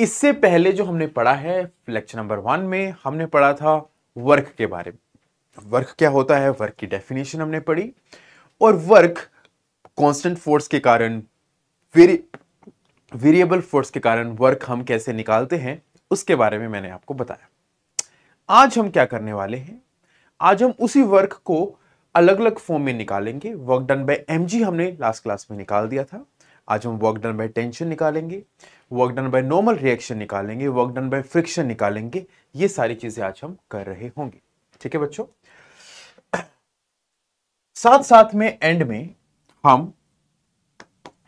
इससे पहले जो हमने पढ़ा है लेक्चर नंबर वन में हमने पढ़ा था वर्क के बारे में वर्क क्या होता है वर्क की डेफिनेशन हमने पढ़ी और वर्क कांस्टेंट फोर्स के कारण वेरिएबल फोर्स के कारण वर्क हम कैसे निकालते हैं उसके बारे में मैंने आपको बताया आज हम क्या करने वाले हैं आज हम उसी वर्क को अलग अलग फॉर्म में निकालेंगे वर्क डन बाय एमजी हमने लास्ट क्लास में निकाल दिया था आज हम वर्क डन बाय टेंशन निकालेंगे work done by normal reaction निकालेंगे वर्क डन बाय फ्रिक्शन निकालेंगे ये सारी चीजें आज हम कर रहे होंगे ठीक है बच्चों साथ साथ में एंड में हम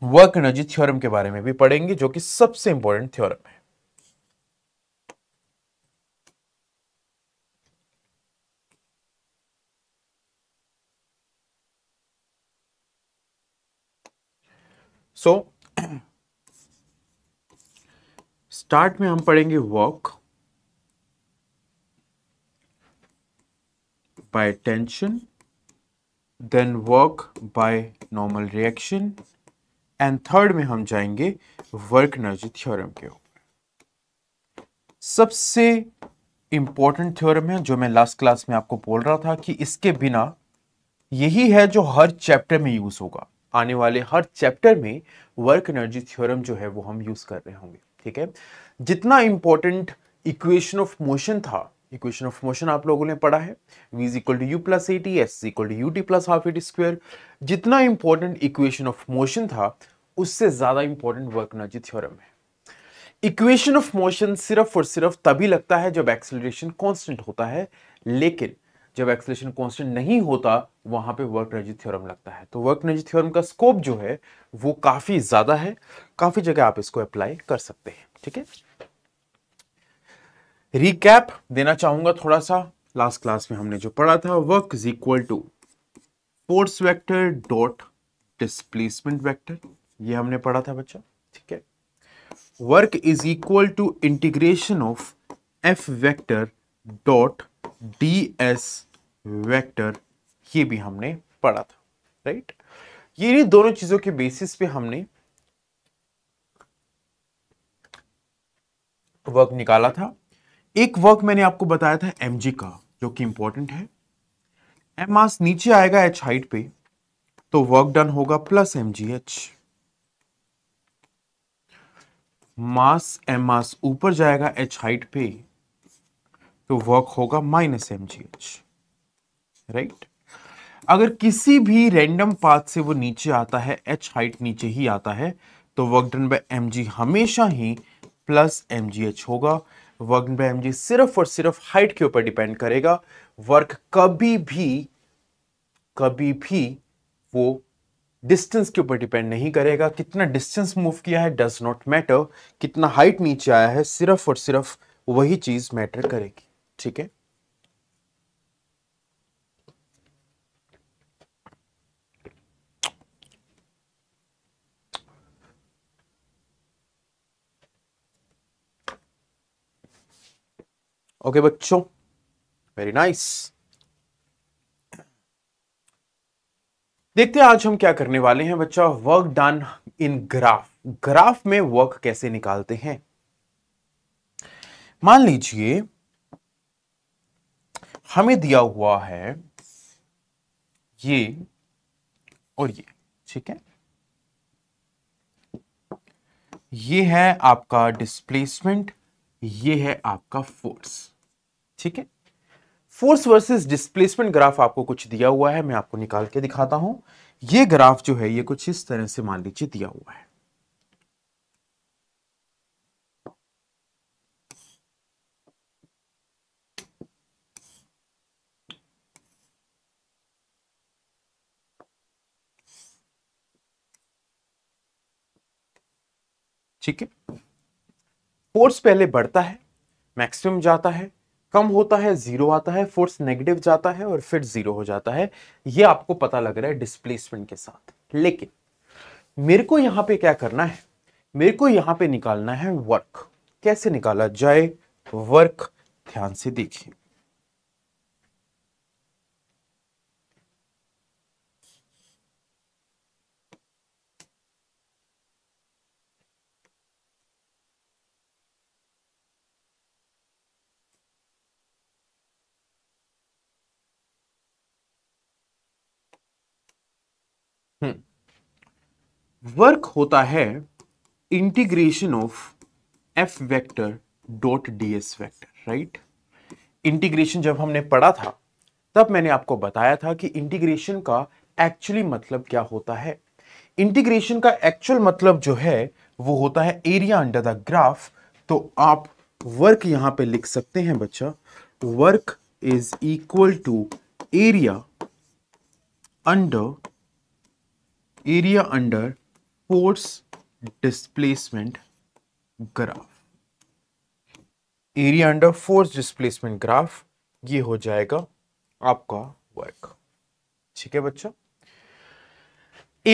वर्क एनर्जी थ्योरम के बारे में भी पढ़ेंगे जो कि सबसे इंपॉर्टेंट थ्योरम है सो स्टार्ट में हम पढ़ेंगे work by tension then work by normal reaction and third में हम जाएंगे वर्क एनर्जी थ्योरम के ऊपर सबसे इंपॉर्टेंट थ्योरम है जो मैं लास्ट क्लास में आपको बोल रहा था कि इसके बिना यही है जो हर चैप्टर में यूज होगा आने वाले हर चैप्टर में वर्क एनर्जी थ्योरम जो है वो हम यूज़ कर रहे होंगे ठीक है जितना इंपॉर्टेंट इक्वेशन ऑफ मोशन था इक्वेशन ऑफ मोशन आप लोगों ने पढ़ा है v is equal to u plus a t s equal to u T plus half a t जितना इंपॉर्टेंट इक्वेशन ऑफ मोशन था उससे ज़्यादा इंपॉर्टेंट वर्क एनर्जी थ्योरम है इक्वेशन ऑफ मोशन सिर्फ और सिर्फ तभी लगता है जब एक्सेलरेशन कॉन्स्टेंट होता है लेकिन जब एक्सलेशन कॉन्स्टेंट नहीं होता वहां पे वर्क एनर्जी थ्योरम लगता है तो वर्क एनर्जी थ्योरम का स्कोप जो है वो काफ़ी ज़्यादा है काफ़ी जगह आप इसको अप्लाई कर सकते हैं ठीक है रिकैप देना चाहूंगा थोड़ा सा लास्ट क्लास में हमने जो पढ़ा था work is equal to force vector dot displacement vector ये हमने पढ़ा था बच्चा ठीक है work is equal to integration of f vector dot d s vector ये भी हमने पढ़ा था राइट ये दोनों चीजों के बेसिस पे हमने वर्क निकाला था एक वर्क मैंने आपको बताया था एम जी का जो कि इंपॉर्टेंट है एम मास नीचे आएगा एच हाइट पे तो वर्क डन होगा plus M G h mass m mass ऊपर जाएगा एच हाइट पे तो वर्क होगा minus M G h right अगर किसी भी रैंडम पाथ से वो नीचे आता है एच हाइट नीचे ही आता है तो वर्क डन बाय एम हमेशा ही प्लस एम होगा वर्क डन बाय एम सिर्फ और सिर्फ हाइट के ऊपर डिपेंड करेगा वर्क कभी भी कभी भी वो डिस्टेंस के ऊपर डिपेंड नहीं करेगा कितना डिस्टेंस मूव किया है डज नॉट मैटर कितना हाइट नीचे आया है सिर्फ और सिर्फ वही चीज़ मैटर करेगी ठीक है ओके बच्चों वेरी नाइस देखते हैं आज हम क्या करने वाले हैं बच्चा work done in graph graph में वर्क कैसे निकालते हैं मान लीजिए हमें दिया हुआ है ये और ये ठीक है ये है आपका डिस्प्लेसमेंट ये है आपका फोर्स ठीक है फोर्स वर्सेस डिस्प्लेसमेंट ग्राफ आपको कुछ दिया हुआ है मैं आपको निकाल के दिखाता हूं ये ग्राफ जो है ये कुछ इस तरह से मान लीजिए दिया हुआ है ठीक है फोर्स पहले बढ़ता है मैक्सिमम जाता है कम होता है जीरो आता है फोर्स नेगेटिव जाता है और फिर जीरो हो जाता है ये आपको पता लग रहा है डिस्प्लेसमेंट के साथ लेकिन मेरे को यहां पे क्या करना है मेरे को यहां पे निकालना है वर्क कैसे निकाला जाए वर्क ध्यान से देखिए वर्क होता है integration of f vector dot d s vector right integration जब हमने पढ़ा था तब मैंने आपको बताया था कि इंटीग्रेशन का एक्चुअली मतलब क्या होता है इंटीग्रेशन का एक्चुअल मतलब जो है वो होता है एरिया अंडर द ग्राफ तो आप वर्क यहां पे लिख सकते हैं बच्चा work is equal to area under area under force displacement graph area under force displacement graph ये हो जाएगा आपका वर्क ठीक है बच्चों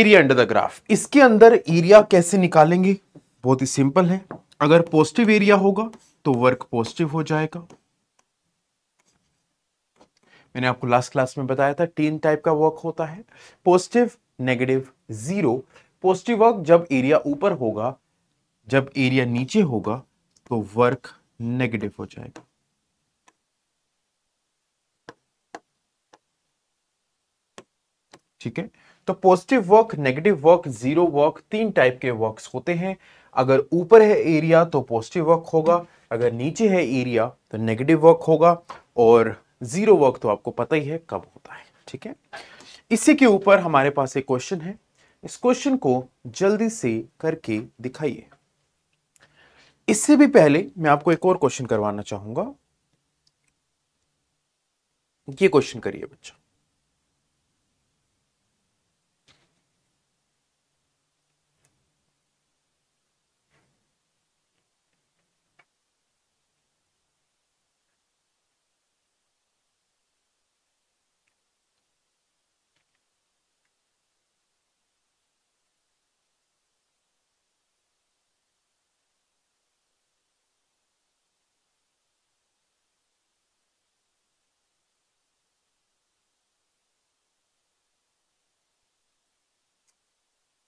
एरिया अंडर द ग्राफ इसके अंदर एरिया कैसे निकालेंगे बहुत ही सिंपल है अगर पॉजिटिव एरिया होगा तो वर्क पॉजिटिव हो जाएगा मैंने आपको लास्ट क्लास में बताया था तीन टाइप का वर्क होता है positive negative zero positive work जब एरिया ऊपर होगा जब एरिया नीचे होगा तो वर्क नेगेटिव हो जाएगा ठीक है तो positive work negative work zero work तीन टाइप के वर्क्स होते हैं अगर ऊपर है एरिया तो पॉजिटिव वर्क होगा अगर नीचे है एरिया तो नेगेटिव वर्क होगा और जीरो वर्क तो आपको पता ही है कब होता है ठीक है इसी के ऊपर हमारे पास एक क्वेश्चन है इस क्वेश्चन को जल्दी से करके दिखाइए इससे भी पहले मैं आपको एक और क्वेश्चन करवाना चाहूंगा ये क्वेश्चन करिए बच्चा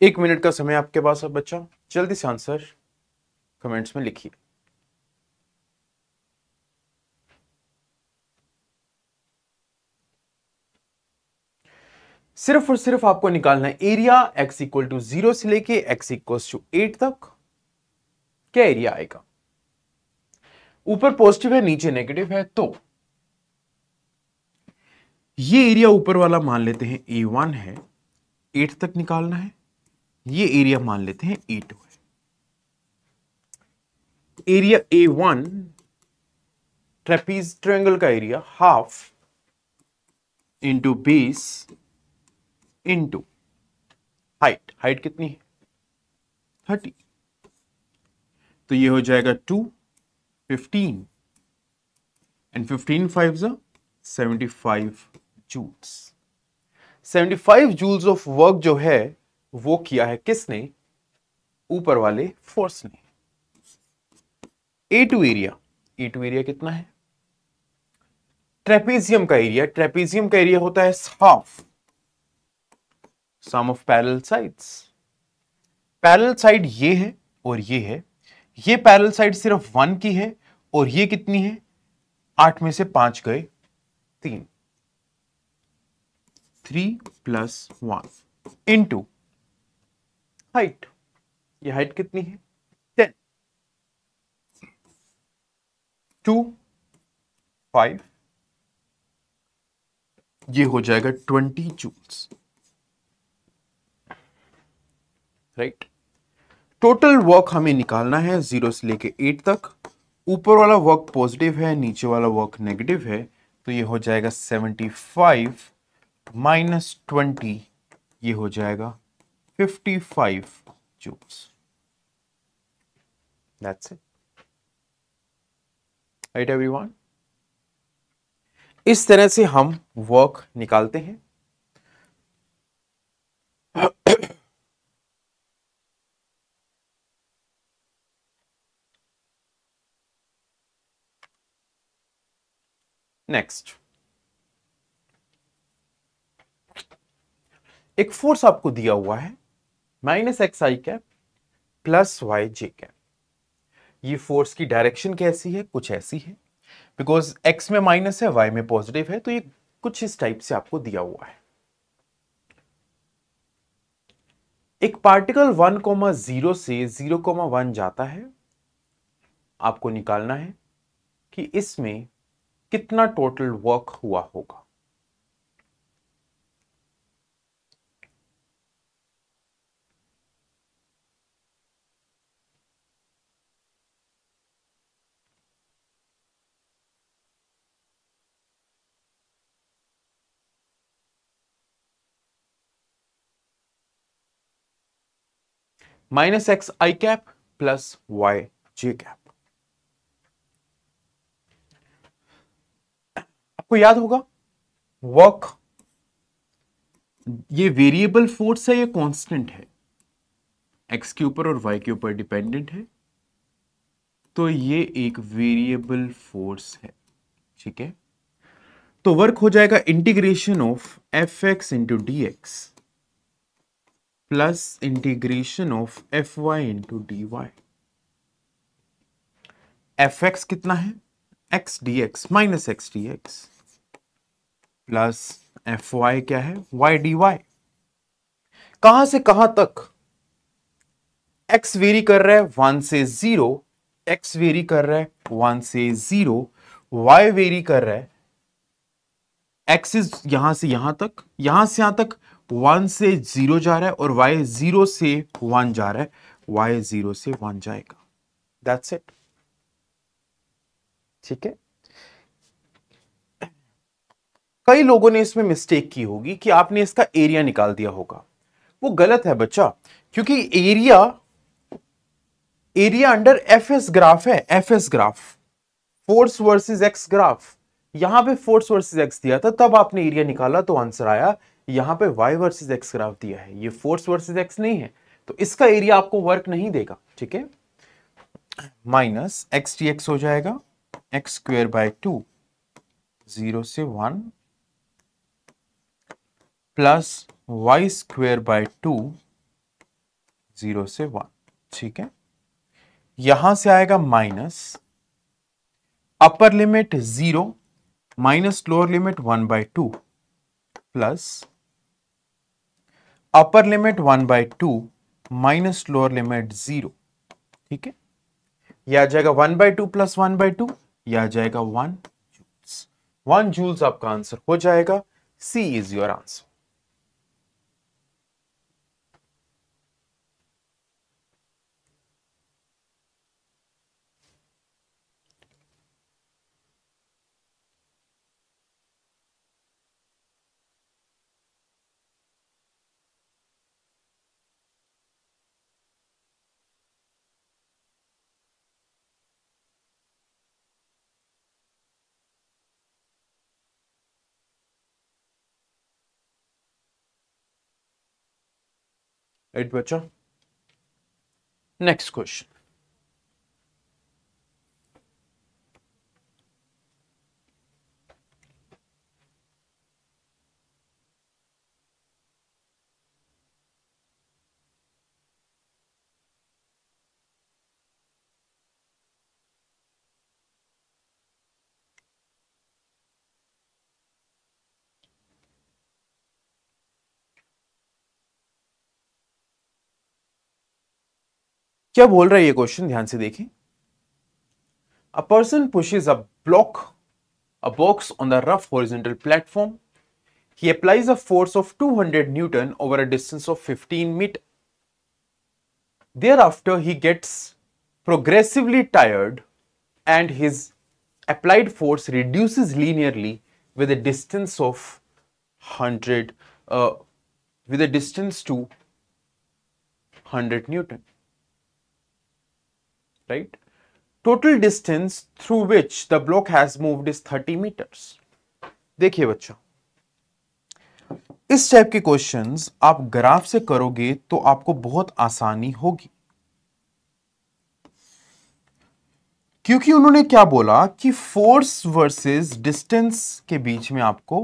एक मिनट का समय आपके पास है बच्चा जल्दी से आंसर कमेंट्स में लिखिए सिर्फ और सिर्फ आपको निकालना है area x equal to zero से लेके x इक्वल टू एट तक क्या एरिया आएगा ऊपर पॉजिटिव है नीचे नेगेटिव है तो ये एरिया ऊपर वाला मान लेते हैं ए वन है एट तक निकालना है ये एरिया मान लेते हैं ए e टू है एरिया ए वन ट्रेपीज ट्रायंगल का एरिया हाफ इंटू बीस इंटू हाइट हाइट कितनी है थर्टी तो ये हो जाएगा two fifteen and fifteen five seventy five joules seventy five joules of work जो है वो किया है किसने ऊपर वाले फोर्स ने a two area a two area कितना है ट्रेपेजियम का एरिया ट्रेपेजियम का एरिया होता है half sum of parallel sides parallel side ये है और ये है ये पैरल साइड सिर्फ वन की है और ये कितनी है आठ में से पांच गए तीन three plus one into height ये हाइट कितनी है टेन टू फाइव ये हो जाएगा twenty joules right total work हमें निकालना है जीरो से लेके एट तक ऊपर वाला वर्क पॉजिटिव है नीचे वाला वर्क नेगेटिव है तो ये हो जाएगा सेवेंटी फाइव माइनस ट्वेंटी ये हो जाएगा 55 joules. That's it. Right everyone? इस तरह से हम वर्क निकालते हैं नेक्स्ट एक फोर्स आपको दिया हुआ है minus x i cap plus y j cap ये फोर्स की डायरेक्शन कैसी है कुछ ऐसी है बिकॉज एक्स में माइनस है वाई में पॉजिटिव है तो ये कुछ इस टाइप से आपको दिया हुआ है एक पार्टिकल वन कोमा जीरो से जीरो कोमा वन जाता है आपको निकालना है कि इसमें कितना टोटल वर्क हुआ होगा minus x i cap plus y j cap आपको याद होगा वर्क ये वेरिएबल फोर्स है ये कांस्टेंट है एक्स के ऊपर और वाई के ऊपर डिपेंडेंट है तो ये एक वेरिएबल फोर्स है ठीक है तो वर्क हो जाएगा integration of f x into D x plus integration of f y into d y f x कितना है x D x minus x D x plus f y क्या है वाई डी वाई कहां से कहां तक एक्स वेरी कर रहा है वन से जीरो एक्स वेरी कर रहा है वन से जीरो वाई वेरी कर रहा है एक्स इज यहां से यहां तक यहां से यहां तक वन से जीरो जा रहा है और वाई जीरो से वन जा रहा है वाई जीरो से वन जाएगा दैट्स इट ठीक है कई लोगों ने इसमें मिस्टेक की होगी कि आपने इसका एरिया निकाल दिया होगा वो गलत है बच्चा क्योंकि area area under f s graph है f s graph force versus x graph यहां पे फोर्स वर्सेस एक्स दिया था तब आपने एरिया निकाला तो आंसर आया यहाँ पे वाई वर्सेज एक्स ग्राफ दिया है ये फोर्स वर्सेज एक्स नहीं है तो इसका एरिया आपको वर्क नहीं देगा ठीक है माइनस एक्स टी एक्स हो जाएगा x square by two zero से one plus y square by two zero से वन ठीक है यहां से आएगा minus upper limit zero minus lower limit one by two plus upper limit one by two minus lower limit zero ठीक है यह आ जाएगा one by two plus one by two यह आ जाएगा वन जूल्स वन जूल्स आपका answer हो जाएगा C is your answer right बच्चों नेक्स्ट क्वेश्चन क्या बोल रहा है ये क्वेश्चन ध्यान से देखें a person pushes a block a box on the rough horizontal platform he applies a force of 200 newton over a distance of fifteen metre thereafter he gets progressively tired and his applied force reduces linearly with a distance of hundred with a distance to hundred newton right? Total distance through which the block has moved is 30 meters. देखिए बच्चा इस type के questions आप graph से करोगे तो आपको बहुत आसानी होगी क्योंकि उन्होंने क्या बोला कि फोर्स वर्सेस डिस्टेंस के बीच में आपको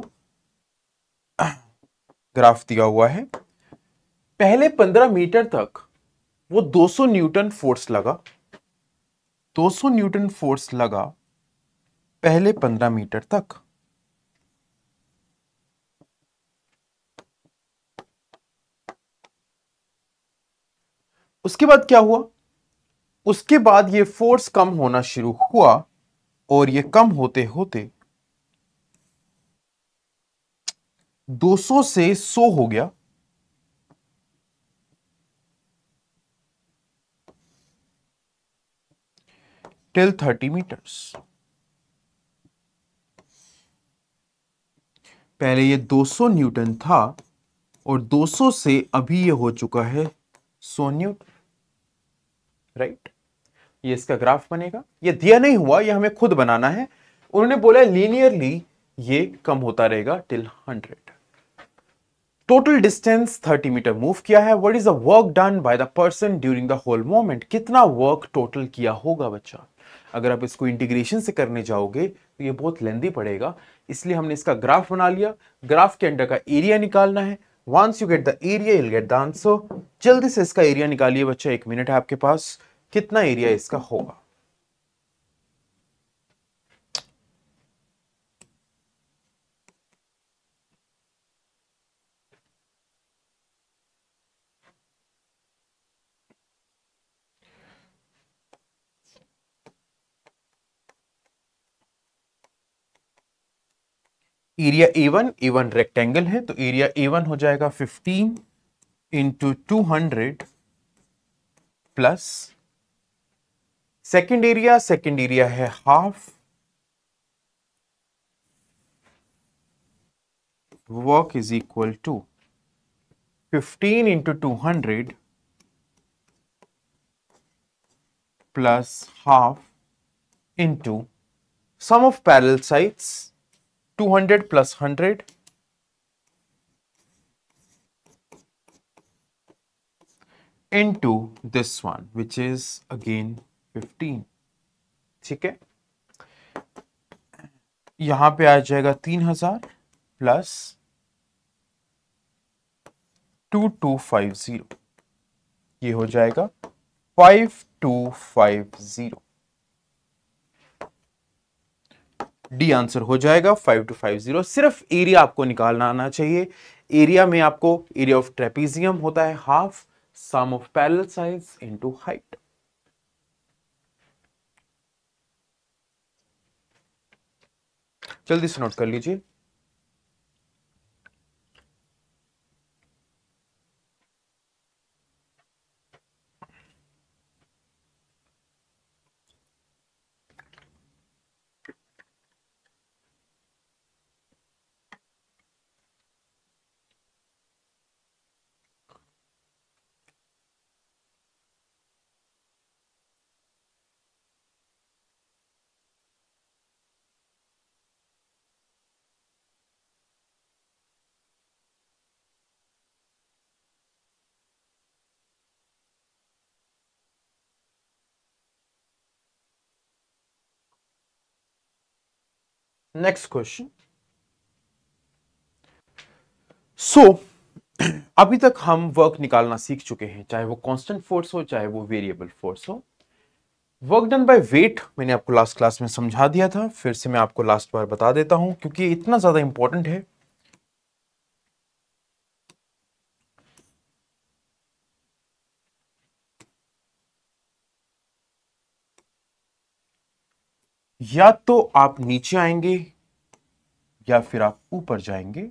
ग्राफ दिया हुआ है पहले 15 मीटर तक वो 200 न्यूटन फोर्स लगा 200 न्यूटन फोर्स लगा पहले 15 मीटर तक उसके बाद क्या हुआ उसके बाद ये फोर्स कम होना शुरू हुआ और ये कम होते होते 200 से 100 हो गया till 30 meters पहले ये 200 न्यूटन था और 200 से अभी ये हो चुका है 100 न्यूटन राइट ये इसका ग्राफ बनेगा ये दिया नहीं हुआ ये हमें खुद बनाना है उन्होंने बोला लीनियरली ये कम होता रहेगा till 100 total distance 30 metre move किया है what is the work done by the person during the whole moment कितना वर्क टोटल किया होगा बच्चा अगर आप इसको इंटीग्रेशन से करने जाओगे तो ये बहुत लेंदी पड़ेगा इसलिए हमने इसका ग्राफ बना लिया ग्राफ के अंडर का एरिया निकालना है once you get the area you get the answer जल्दी से इसका एरिया निकालिए बच्चा एक मिनट है आपके पास कितना एरिया इसका होगा area a one a one rectangle है तो एरिया ए वन हो जाएगा fifteen into two hundred plus second area second area है half work is equal to fifteen into two hundred plus half into sum of parallel sides two hundred plus hundred in two this one which is again fifteen ठीक है यहां पे आ जाएगा तीन हजार plus two two five zero हो जाएगा five two five zero d answer हो जाएगा फाइव टू फाइव जीरो सिर्फ एरिया आपको निकालना आना चाहिए एरिया में आपको एरिया ऑफ ट्रेपीजियम होता है हाफ सम ऑफ पैरल साइज इंटू हाइट जल्दी से नोट कर लीजिए नेक्स्ट क्वेश्चन सो अभी तक हम वर्क निकालना सीख चुके हैं चाहे वो कांस्टेंट फोर्स हो चाहे वो वेरिएबल फोर्स हो वर्क डन बाय वेट मैंने आपको लास्ट क्लास में समझा दिया था फिर से मैं आपको लास्ट बार बता देता हूं क्योंकि इतना ज्यादा इंपॉर्टेंट है या तो आप नीचे आएंगे या फिर आप ऊपर जाएंगे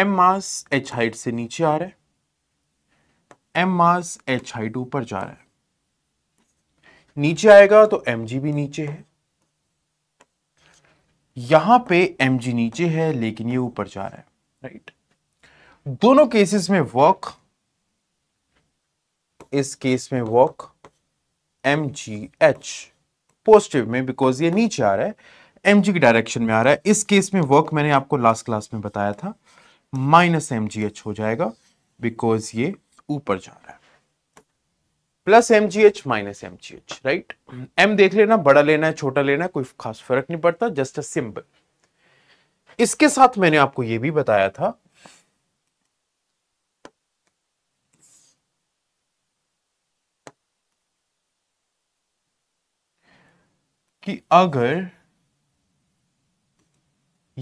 एम मास एच हाइट से नीचे आ रहा है एम मास एच हाइट ऊपर जा रहा है नीचे आएगा तो एम जी भी नीचे है यहां पे एम जी नीचे है लेकिन ये ऊपर जा रहा है राइट दोनों केसेस में वर्क इस केस में वर्क एम जी एच पॉजिटिव में बिकॉज ये नीचे आ रहा है एम की डायरेक्शन में आ रहा है इस केस में वर्क मैंने आपको लास्ट क्लास में बताया था माइनस एम हो जाएगा बिकॉज ये ऊपर जा रहा है plus M G H minus M G h right m देख लेना बड़ा लेना है छोटा लेना है कोई खास फर्क नहीं पड़ता जस्ट अ सिंबल इसके साथ मैंने आपको ये भी बताया था कि अगर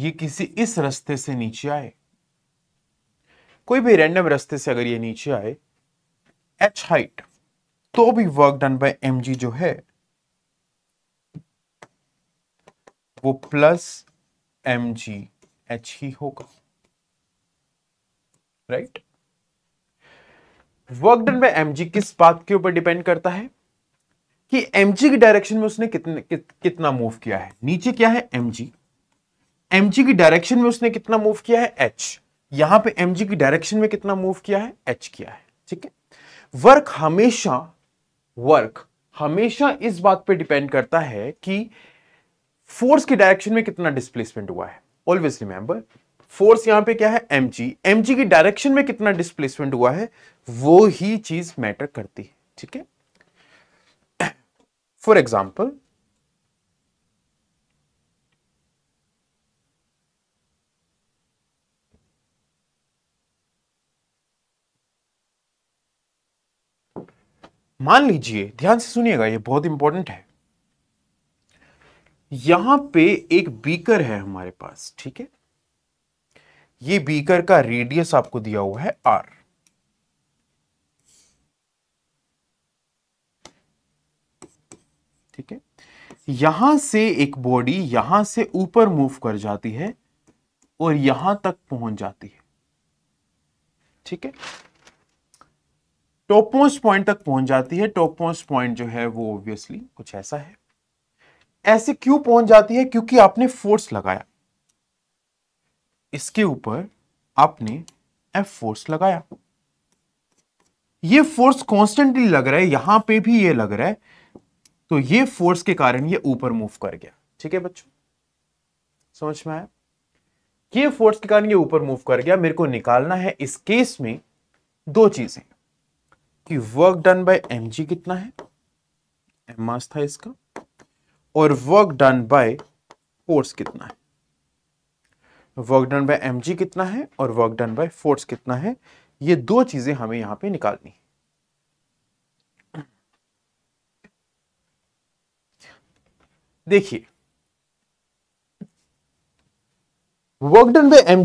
ये किसी इस रास्ते से नीचे आए कोई भी रैंडम रास्ते से अगर ये नीचे आए एच हाइट तो भी वर्क डन बाय एम जो है वो प्लस एम जी एच ही होगा right work done by m किस बात के ऊपर डिपेंड करता है कि एम की डायरेक्शन में उसने कितने कि, कितना मूव किया है नीचे क्या है एम जी एम की डायरेक्शन में उसने कितना मूव किया है एच यहां पे एम की डायरेक्शन में कितना मूव किया है एच किया है ठीक है वर्क हमेशा वर्क हमेशा इस बात पे डिपेंड करता है कि फोर्स की डायरेक्शन में कितना डिस्प्लेसमेंट हुआ है ऑलवेज रिमेंबर फोर्स यहां पे क्या है एम जी एम जी की डायरेक्शन में कितना डिस्प्लेसमेंट हुआ है वो ही चीज मैटर करती है ठीक है For example, मान लीजिए ध्यान से सुनिएगा ये बहुत इंपॉर्टेंट है यहां पे एक बीकर है हमारे पास ठीक है ये बीकर का रेडियस आपको दिया हुआ है आर ठीक है यहां से एक बॉडी यहां से ऊपर मूव कर जाती है और यहां तक पहुंच जाती है ठीक है टॉप मोस्ट पॉइंट तक पहुंच जाती है टॉप मोस्ट पॉइंट जो है वो ऑब्वियसली कुछ ऐसा है ऐसे क्यों पहुंच जाती है क्योंकि आपने फोर्स लगाया इसके ऊपर आपने एफ फोर्स लगाया ये फोर्स कॉन्स्टेंटली लग रहा है यहां पे भी ये लग रहा है तो ये फोर्स के कारण ये ऊपर मूव कर गया ठीक है बच्चों समझ में आया ये फोर्स के कारण ये ऊपर मूव कर गया मेरे को निकालना है इस केस में दो चीजें कि वर्क डन बाय एम कितना है एम मास था इसका और वर्क डन बाय फोर्स कितना है वर्क डन बाय एम कितना है और वर्क डन बाय फोर्स कितना है ये दो चीजें हमें यहां पे निकालनी है देखिए वर्क डन बाय एम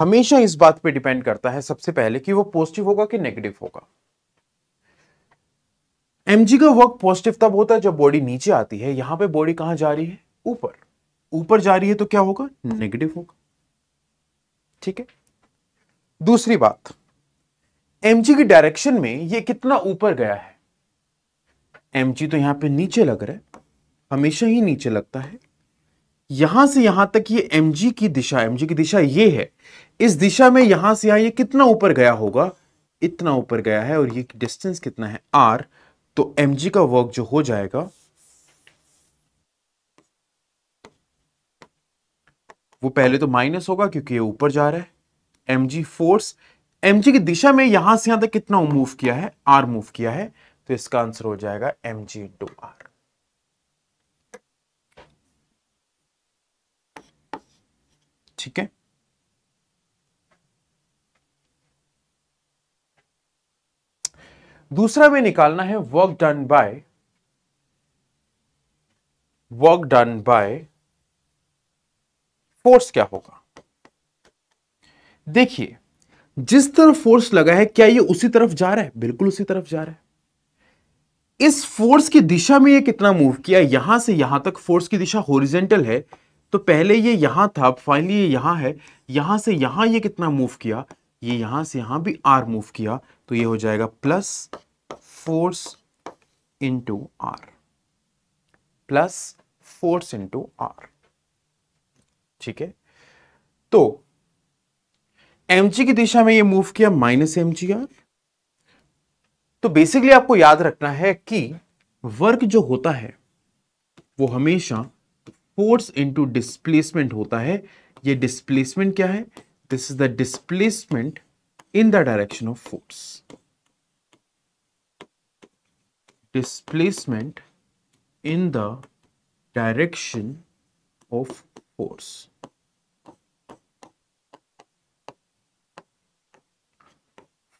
हमेशा इस बात पे डिपेंड करता है सबसे पहले कि वो पॉजिटिव होगा कि नेगेटिव होगा एम का वर्क पॉजिटिव तब होता है जब बॉडी नीचे आती है यहां पे बॉडी कहां जा रही है ऊपर ऊपर जा रही है तो क्या होगा नेगेटिव होगा ठीक है दूसरी बात एम की डायरेक्शन में ये कितना ऊपर गया है एम तो यहां पे नीचे लग रहा है हमेशा ही नीचे लगता है यहां से यहां तक ये एम की दिशा एम की दिशा ये है इस दिशा में यहां से यहां ये कितना ऊपर गया होगा इतना ऊपर गया है और ये डिस्टेंस कितना है आर तो एम का वर्क जो हो जाएगा वो पहले तो माइनस होगा क्योंकि ये ऊपर जा रहा है एम फोर्स एम की दिशा में यहां से यहां तक कितना मूव किया है आर मूव किया है तो इसका आंसर हो जाएगा एम जी इंटू आर ठीक है दूसरा में निकालना है work done by work done by force क्या होगा देखिए जिस तरफ फोर्स लगा है क्या ये उसी तरफ जा रहा है बिल्कुल उसी तरफ जा रहा है इस फोर्स की दिशा में ये कितना मूव किया यहां से यहां तक फोर्स की दिशा होरिजेंटल है तो पहले ये यहां था अब फाइनली ये यहां है यहां से यहां ये कितना मूव किया ये यहां से यहां भी आर मूव किया तो ये हो जाएगा plus force into r plus force into r ठीक है तो एम की दिशा में ये मूव किया माइनस एम आर तो बेसिकली आपको याद रखना है कि वर्क जो होता है वो हमेशा फोर्स इनटू डिस्प्लेसमेंट होता है ये डिस्प्लेसमेंट क्या है this is the displacement in the direction of force displacement in the direction of force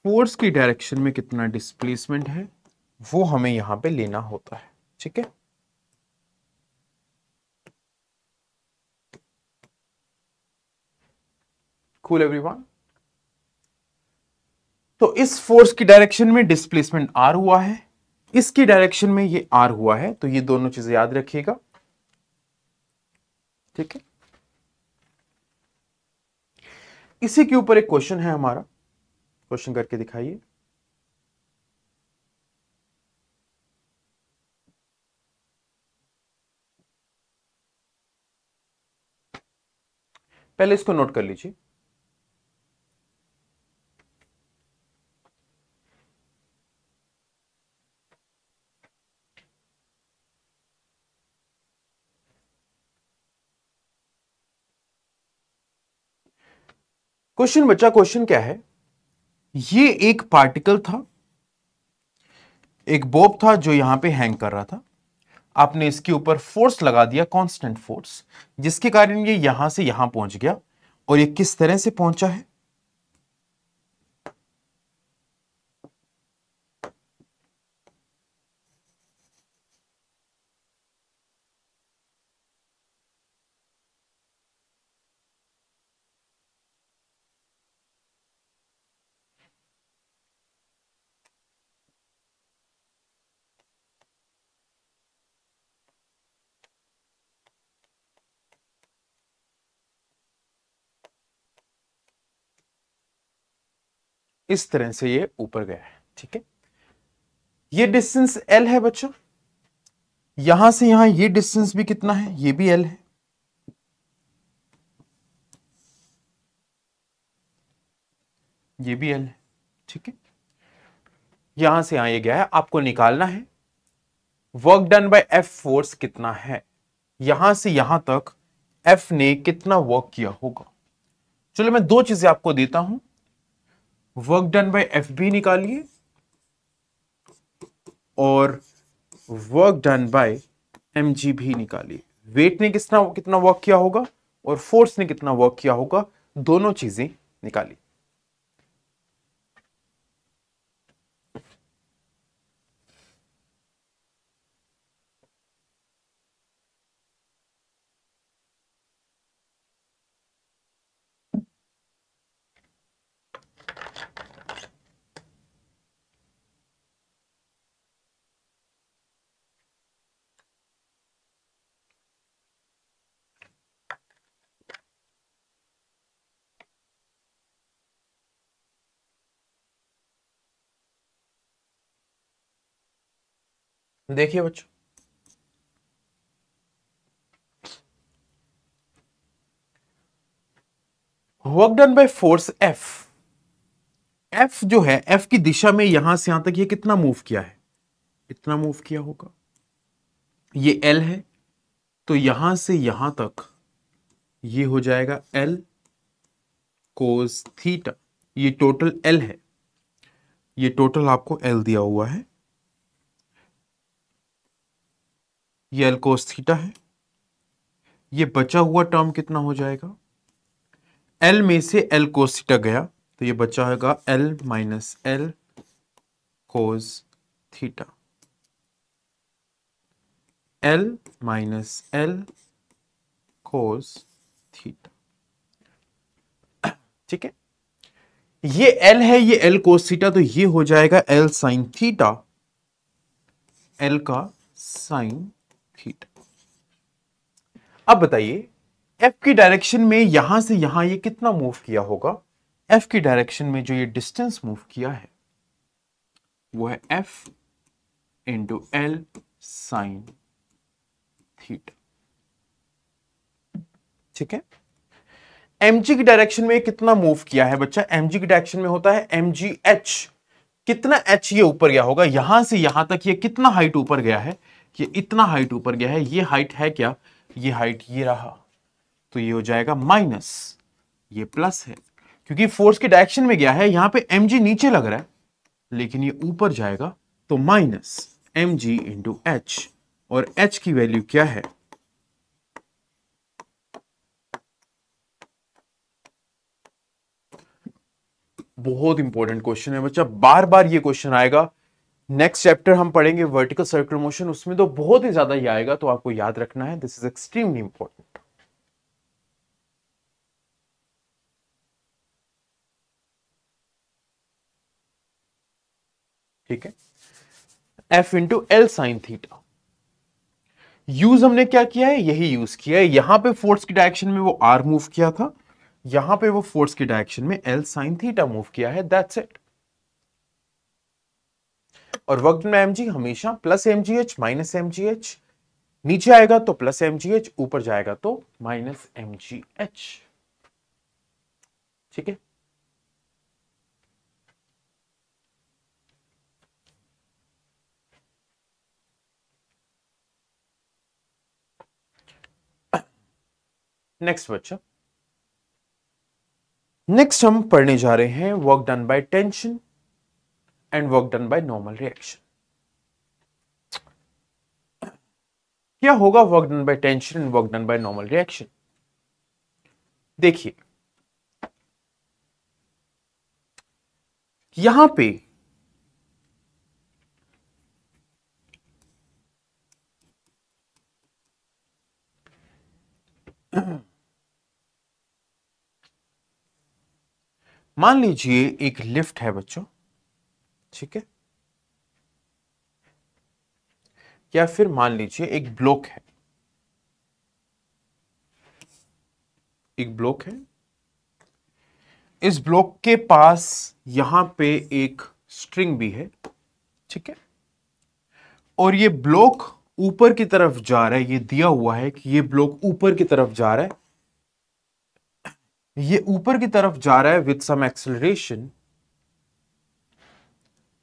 force की डायरेक्शन में कितना डिस्प्लेसमेंट है वो हमें यहां पे लेना होता है ठीक है एवरी वन तो इस फोर्स की डायरेक्शन में डिस्प्लेसमेंट आर हुआ है इसकी डायरेक्शन में ये आर हुआ है तो ये दोनों चीजें याद रखिएगा ठीक है इसी के ऊपर एक क्वेश्चन है हमारा क्वेश्चन करके दिखाइए पहले इसको नोट कर लीजिए क्वेश्चन बच्चा क्वेश्चन क्या है ये एक पार्टिकल था एक बॉब था जो यहां पे हैंग कर रहा था आपने इसके ऊपर फोर्स लगा दिया कांस्टेंट फोर्स जिसके कारण ये यहां से यहां पहुंच गया और ये किस तरह से पहुंचा है इस तरह से ये ऊपर गया है ठीक है ये डिस्टेंस एल है बच्चों यहां से यहां ये डिस्टेंस भी कितना है ये भी एल है ये भी एल है ठीक है यहां से यहां ये गया है आपको निकालना है work done by f force कितना है यहां से यहां तक एफ ने कितना वर्क किया होगा चलो मैं दो चीजें आपको देता हूं work done by F B निकालिए और work done by M G भी निकालिए वेट ने कितना कितना वर्क किया होगा और फोर्स ने कितना वर्क किया होगा दोनों चीजें निकाली देखिए बच्चों work done by force F F जो है एफ की दिशा में यहां से यहां तक ये कितना मूव किया है इतना मूव किया होगा ये एल है तो यहां से यहां तक ये हो जाएगा एल कोस थीटा ये टोटल एल है ये टोटल आपको एल दिया हुआ है ये एलकोस थीटा है ये बचा हुआ टर्म कितना हो जाएगा एल में से एल कोस थीटा गया तो ये बचा होगा L minus L cos theta L minus L cos theta ठीक है ये एल है ये एल कोस थीटा तो ये हो जाएगा एल साइन थीटा एल का साइन थीटा अब बताइए F की डायरेक्शन में यहां से यहां ये कितना मूव किया होगा एफ की डायरेक्शन में जो ये डिस्टेंस मूव किया है वो है F into L sine theta ठीक है एमजी की डायरेक्शन में कितना मूव किया है बच्चा एमजी की डायरेक्शन में होता है एम जी एच कितना एच ये ऊपर गया होगा यहां से यहां तक ये कितना हाइट ऊपर गया है ये इतना हाइट ऊपर गया है ये हाइट है क्या ये हाइट ये रहा तो ये हो जाएगा माइनस ये प्लस है क्योंकि फोर्स के डायरेक्शन में गया है यहां पे एम नीचे लग रहा है लेकिन ये ऊपर जाएगा तो minus M G into H और एच की वैल्यू क्या है बहुत इंपॉर्टेंट क्वेश्चन है बच्चा बार बार ये क्वेश्चन आएगा नेक्स्ट चैप्टर हम पढ़ेंगे वर्टिकल सर्कुलर मोशन उसमें तो बहुत ही ज्यादा ये आएगा तो आपको याद रखना है दिस इज एक्सट्रीमली इंपॉर्टेंट ठीक है F into L sine theta use हमने क्या किया है यही यूज किया है यहां पे फोर्स की डायरेक्शन में वो आर मूव किया था यहां पे वो फोर्स की डायरेक्शन में एल साइन थीटा मूव किया है दैट्स इट और वर्क में एम हमेशा plus M G H minus M G H नीचे आएगा तो प्लस एम जी एच ऊपर जाएगा तो माइनस एम जी एच ठीक है नेक्स्ट बच्चा नेक्स्ट हम पढ़ने जा रहे हैं work done by tension and work done by normal reaction. क्या होगा work done by tension and work done by normal reaction देखिए यहां पे मान लीजिए एक लिफ्ट है बच्चों ठीक है या फिर मान लीजिए एक ब्लॉक है एक ब्लॉक है इस ब्लॉक के पास यहां पे एक स्ट्रिंग भी है ठीक है और ये ब्लॉक ऊपर की तरफ जा रहा है ये दिया हुआ है कि ये ब्लॉक ऊपर की तरफ जा रहा है ये ऊपर की तरफ जा रहा है विथ सम एक्सलरेशन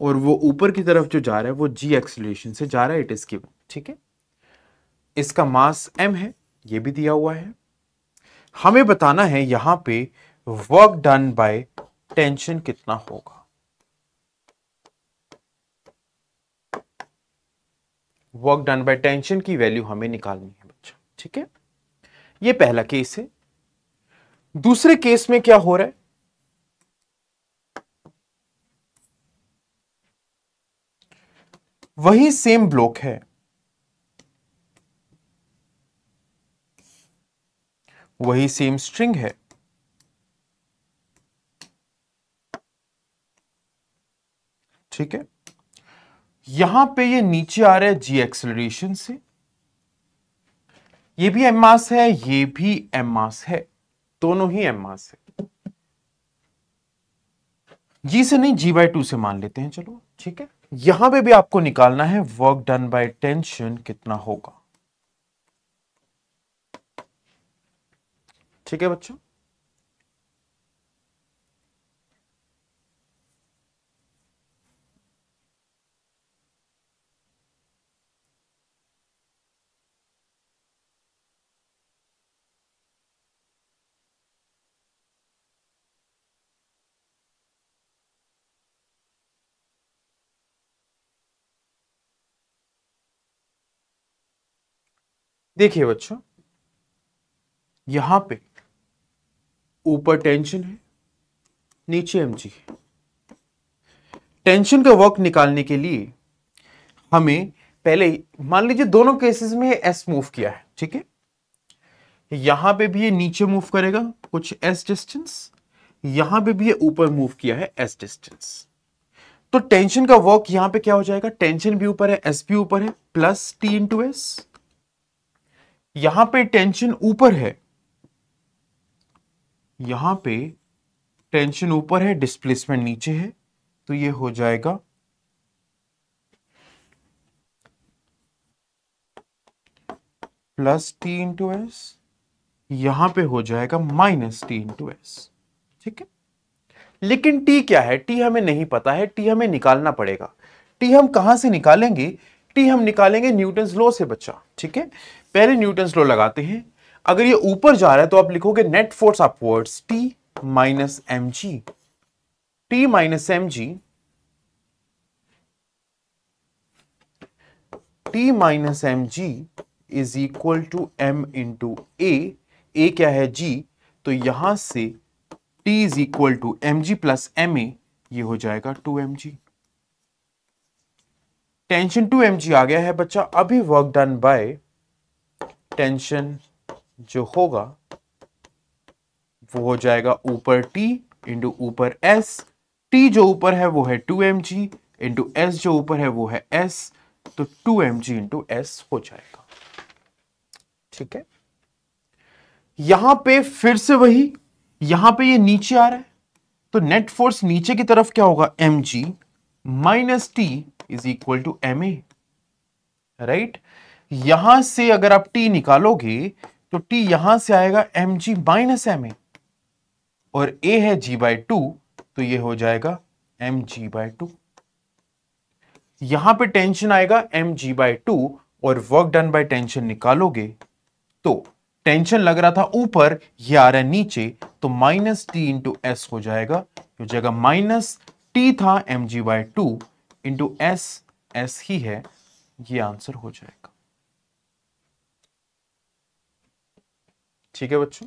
और वो ऊपर की तरफ जो जा रहा है वो जी एक्सलेशन से जा रहा है इट इज गिवन ठीक है इसका मास एम है ये भी दिया हुआ है हमें बताना है यहां पे वर्क डन बाय टेंशन कितना होगा वर्क डन बाय टेंशन की वैल्यू हमें निकालनी है बच्चा ठीक है ये पहला केस है दूसरे केस में क्या हो रहा है वही सेम ब्लॉक है वही सेम स्ट्रिंग है ठीक है यहां पे ये नीचे आ रहा है जी एक्सेलरेशन से ये भी एम मास है ये भी एम मास है दोनों ही एम मास है जी से नहीं जी बाय टू से मान लेते हैं चलो ठीक है यहां पे भी आपको निकालना है वर्क डन बाय टेंशन कितना होगा ठीक है बच्चों देखिए बच्चों यहां पे ऊपर टेंशन है नीचे एम जी है टेंशन का वर्क निकालने के लिए हमें पहले मान लीजिए दोनों केसेस में एस मूव किया है ठीक है यहां पे भी ये नीचे मूव करेगा कुछ एस डिस्टेंस यहां पे भी ये ऊपर मूव किया है एस डिस्टेंस तो टेंशन का वर्क यहां पे क्या हो जाएगा टेंशन भी ऊपर है एस भी ऊपर है प्लस टी इंटू एस यहां पे टेंशन ऊपर है यहां पे टेंशन ऊपर है डिस्प्लेसमेंट नीचे है तो ये हो जाएगा प्लस टी इंटू एस यहां पे हो जाएगा माइनस टी इंटू एस ठीक है लेकिन टी क्या है टी हमें नहीं पता है टी हमें निकालना पड़ेगा टी हम कहां से निकालेंगे टी हम निकालेंगे न्यूटन लॉ से बच्चा ठीक है पहले न्यूटन लो लगाते हैं अगर ये ऊपर जा रहा है तो आप लिखोगे net force upwards T minus M G T minus M G T minus M G is equal to M into A A क्या है जी तो यहां से T is equal to M G plus M A ये हो जाएगा two M G tension two M G आ गया है बच्चा अभी वर्क डन बाय टेंशन जो होगा वो हो जाएगा ऊपर टी इंटू ऊपर एस टी जो ऊपर है वो है two M G into S जो ऊपर है वो है एस तो two M G into S हो जाएगा ठीक है यहां पे फिर से वही यहां पे ये नीचे आ रहा है तो नेट फोर्स नीचे की तरफ क्या होगा M G minus T is equal to M A right यहां से अगर आप टी निकालोगे तो टी यहां से आएगा M G minus M A और ए है जी बाई टू तो ये हो जाएगा एम जी बाई टू यहां पे टेंशन आएगा एम जी बाई टू और वर्क डन बाय टेंशन निकालोगे तो टेंशन लग रहा था ऊपर ये आ रहा है नीचे तो माइनस टी इंटू एस हो जाएगा हो जाएगा माइनस टी था M G by two into S S ही है ये आंसर हो जाएगा ठीक है बच्चों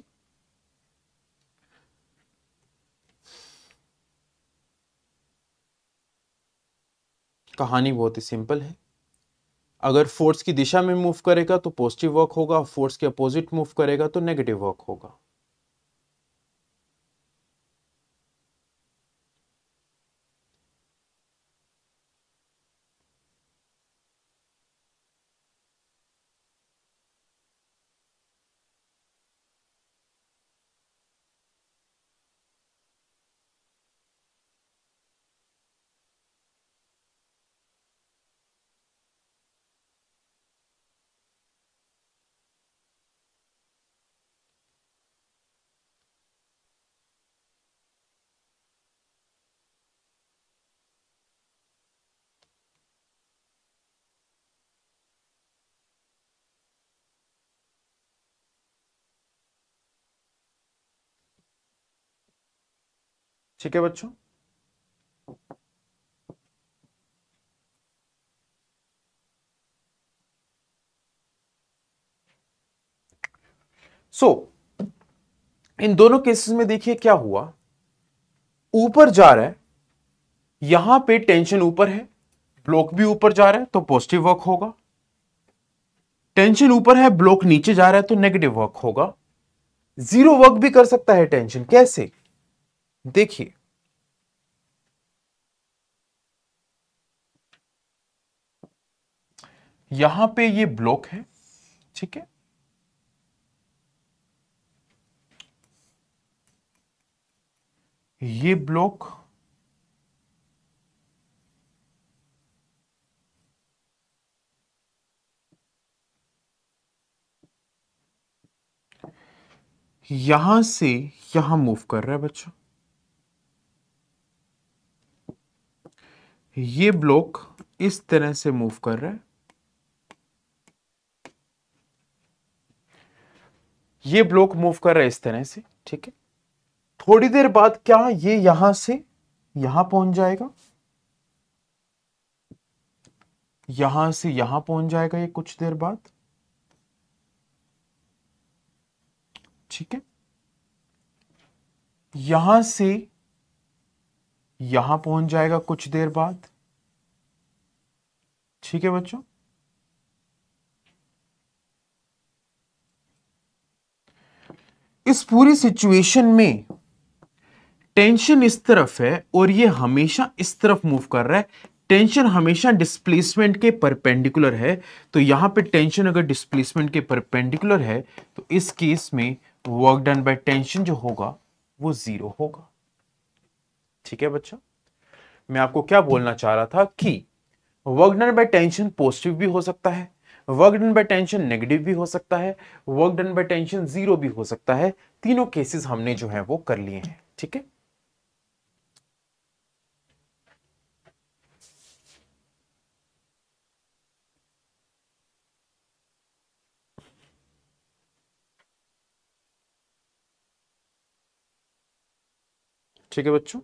कहानी बहुत ही सिंपल है अगर फोर्स की दिशा में मूव करेगा तो पॉजिटिव वर्क होगा फोर्स के अपोजिट मूव करेगा तो नेगेटिव वर्क होगा ठीक है बच्चों सो so, इन दोनों केसेस में देखिए क्या हुआ ऊपर जा रहा है यहां पे टेंशन ऊपर है ब्लॉक भी ऊपर जा रहा है तो पॉजिटिव वर्क होगा टेंशन ऊपर है ब्लॉक नीचे जा रहा है तो नेगेटिव वर्क होगा जीरो वर्क भी कर सकता है टेंशन कैसे देखिए यहां पे ये ब्लॉक है ठीक है ये ब्लॉक यहां से यहां मूव कर रहा है बच्चों ये ब्लॉक इस तरह से मूव कर रहा है ये ब्लॉक मूव कर रहा है इस तरह से ठीक है थोड़ी देर बाद क्या ये यहां से यहां पहुंच जाएगा यहां से यहां पहुंच जाएगा ये कुछ देर बाद ठीक है यहां से यहां पहुंच जाएगा कुछ देर बाद ठीक है बच्चों इस पूरी सिचुएशन में टेंशन इस तरफ है और ये हमेशा इस तरफ मूव कर रहा है टेंशन हमेशा डिस्प्लेसमेंट के परपेंडिकुलर है तो यहां पे टेंशन अगर डिस्प्लेसमेंट के परपेंडिकुलर है तो इस केस में वर्क डन बाय टेंशन जो होगा वो ज़ीरो होगा ठीक है बच्चों मैं आपको क्या बोलना चाह रहा था कि work done by tension positive भी हो सकता है work done by tension negative भी हो सकता है work done by tension zero भी हो सकता है तीनों केसेस हमने जो है वो कर लिए हैं ठीक है ठीक है बच्चों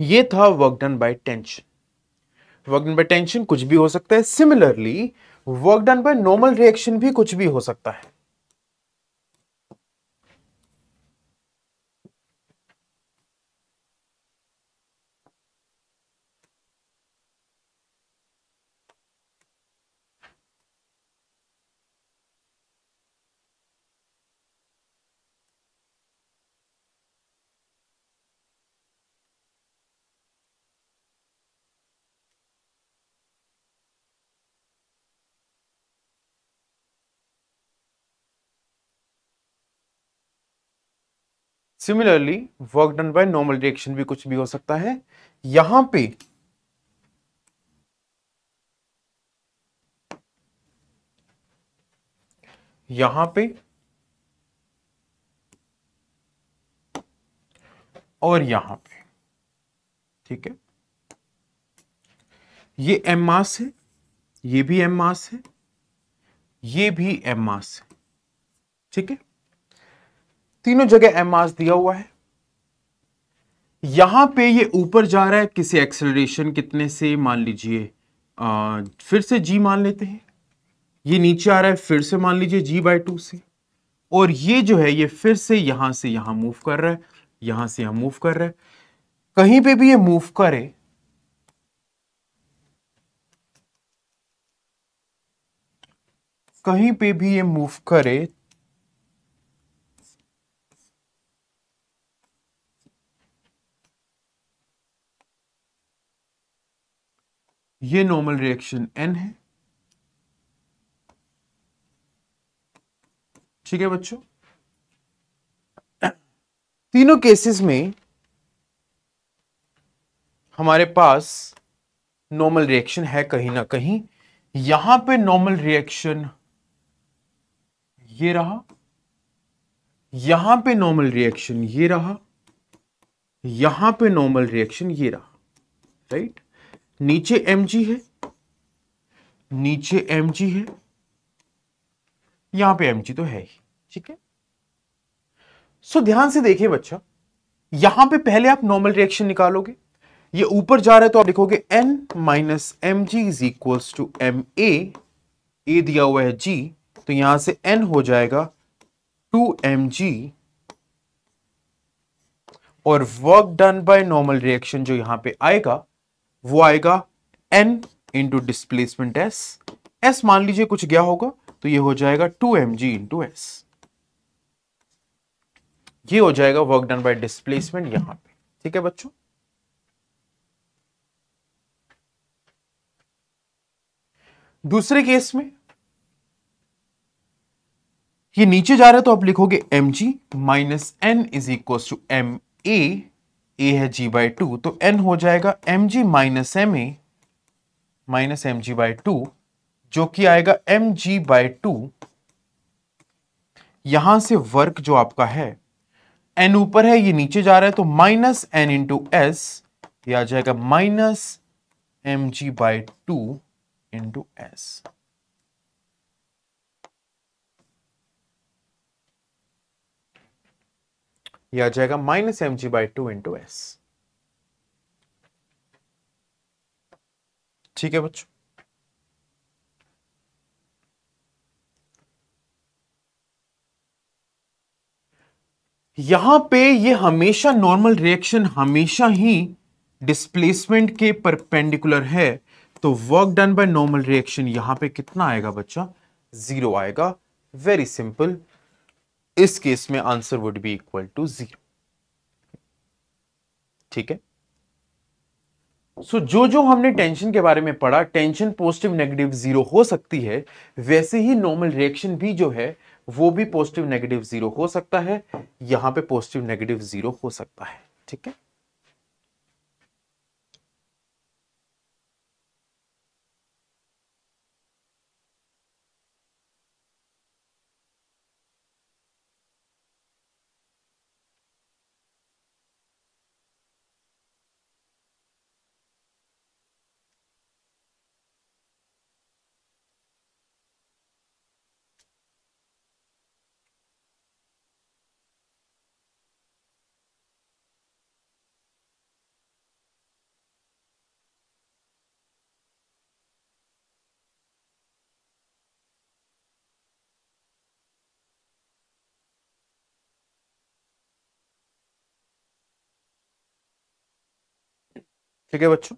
ये था work done by tension work done by tension कुछ भी हो सकता है similarly work done by normal reaction भी कुछ भी हो सकता है similarly work done by normal reaction भी कुछ भी हो सकता है यहां पे यहां पे और यहां पे ठीक है ये एम मास है ये भी एम मास है ये भी एम मास है ठीक है तीनों जगह एम मास दिया हुआ है यहां पे ये ऊपर जा रहा है किसी एक्सेलरेशन कितने से मान लीजिए फिर से जी मान लेते हैं ये नीचे आ रहा है फिर से मान लीजिए जी बाय टू से और ये जो है ये फिर से यहां से यहां मूव कर रहा है यहां से यहां मूव कर रहा है कहीं पे भी ये मूव करे कहीं पे भी ये मूव करे ये नॉर्मल रिएक्शन एन है ठीक है बच्चों तीनों केसेस में हमारे पास नॉर्मल रिएक्शन है कहीं ना कहीं यहां पे नॉर्मल रिएक्शन ये रहा यहां पे नॉर्मल रिएक्शन ये रहा यहां पे नॉर्मल रिएक्शन ये रहा राइट नीचे एम है नीचे एम है यहां पे एम तो है ही ठीक है सो ध्यान से देखिए बच्चा यहां पे पहले आप नॉर्मल रिएक्शन निकालोगे ये ऊपर जा रहा है तो आप लिखोगे n minus M G is equals to M A A दिया हुआ है g तो यहां से n हो जाएगा 2mg और work done by normal reaction जो यहां पे आएगा वो आएगा N into displacement S S मान लीजिए कुछ गया होगा तो ये हो जाएगा two M G into S ये हो जाएगा वर्क डन बाय डिस्प्लेसमेंट यहां पे ठीक है बच्चों दूसरे केस में ये नीचे जा रहा है तो आप लिखोगे M G minus N is equal to M A A है जी बाई टू तो एन हो जाएगा M G minus M A minus M G by two जो कि आएगा एम जी बाई टू यहां से वर्क जो आपका है एन ऊपर है ये नीचे जा रहा है तो माइनस एन इंटू एस ये आ जाएगा minus M G by two into S यह आ जाएगा minus M G by two into S ठीक है बच्चों यहां पे ये हमेशा नॉर्मल रिएक्शन हमेशा ही डिस्प्लेसमेंट के परपेंडिकुलर है तो work done by normal reaction यहां पे कितना आएगा बच्चा जीरो आएगा वेरी सिंपल इस केस में answer would be equal to zero ठीक है सो so, जो जो हमने टेंशन के बारे में पढ़ा टेंशन पॉजिटिव नेगेटिव जीरो हो सकती है वैसे ही नॉर्मल रिएक्शन भी जो है वो भी पॉजिटिव नेगेटिव जीरो हो सकता है यहां पे पॉजिटिव नेगेटिव जीरो हो सकता है ठीक है ठीक है बच्चों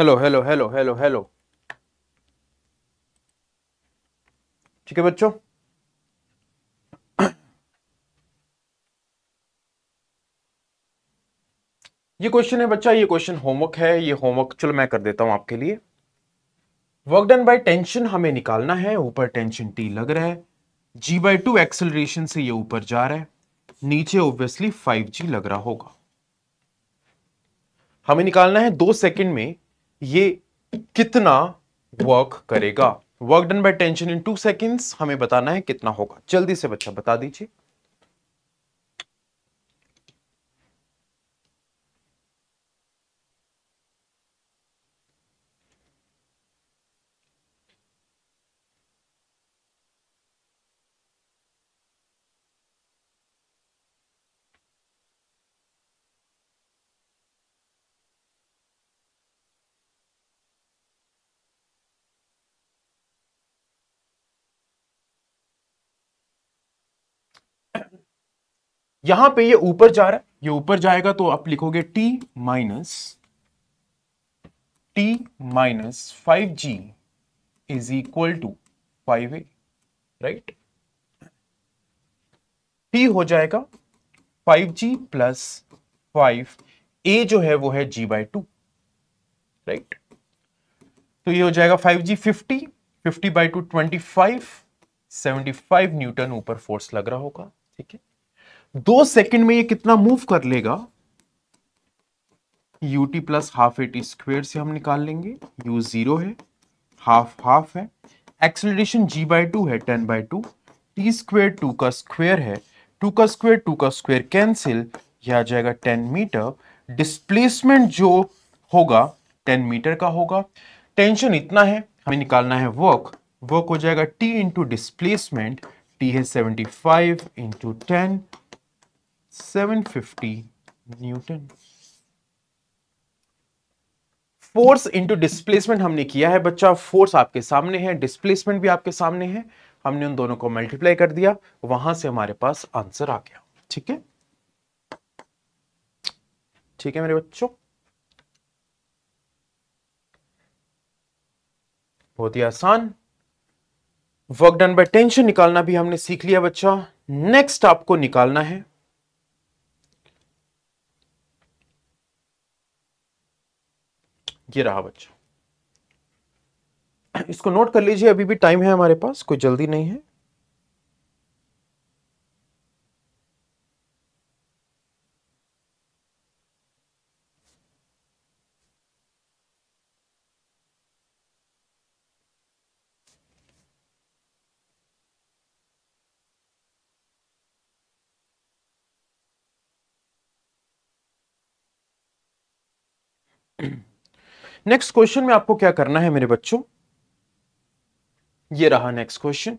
hello hello hello hello hello ठीक है बच्चों ये क्वेश्चन है बच्चा ये क्वेश्चन होमवर्क है ये होमवर्क चलो मैं कर देता हूं आपके लिए वर्क डन बाय टेंशन हमें निकालना है ऊपर टेंशन टी लग रहा है जी बाई टू एक्सलरेशन से ये ऊपर जा रहा है नीचे ऑब्वियसली फाइव जी लग रहा होगा हमें निकालना है दो सेकंड में ये कितना वर्क करेगा work done by tension in two seconds हमें बताना है कितना होगा जल्दी से बच्चा बता दीजिए यहां पे ये ऊपर जा रहा है ये ऊपर जाएगा तो आप लिखोगे t minus T minus five G is equal to five A right T हो जाएगा five G plus five A जो है वो है जी बाई टू राइट तो ये हो जाएगा five G fifty fifty by two twenty five seventy five newton ऊपर फोर्स लग रहा होगा ठीक है दो सेकंड में ये कितना मूव कर लेगा U T plus half A T square से हम निकाल लेंगे u जीरो है हाफ हाफ है एक्सलेशन g बाई टू है ten by two T square two का स्क्वेयर है टू का स्क्वेयर टू का स्क्वेयर कैंसिल यह आ जाएगा टेन मीटर डिस्प्लेसमेंट जो होगा टेन मीटर का होगा टेंशन इतना है हमें निकालना है वर्क वर्क हो जाएगा टी इंटू डिस्प्लेसमेंट टी है seventy five into ten 750 newton force into displacement हमने किया है बच्चा फोर्स आपके सामने है डिस्प्लेसमेंट भी आपके सामने है हमने उन दोनों को मल्टीप्लाई कर दिया वहां से हमारे पास आंसर आ गया ठीक है ठीक है मेरे बच्चों बहुत ही आसान वर्क डन बाय टेंशन निकालना भी हमने सीख लिया बच्चा नेक्स्ट आपको निकालना है ये रहा बच्चा इसको नोट कर लीजिए अभी भी टाइम है हमारे पास कोई जल्दी नहीं है नेक्स्ट क्वेश्चन में आपको क्या करना है मेरे बच्चों ये रहा नेक्स्ट क्वेश्चन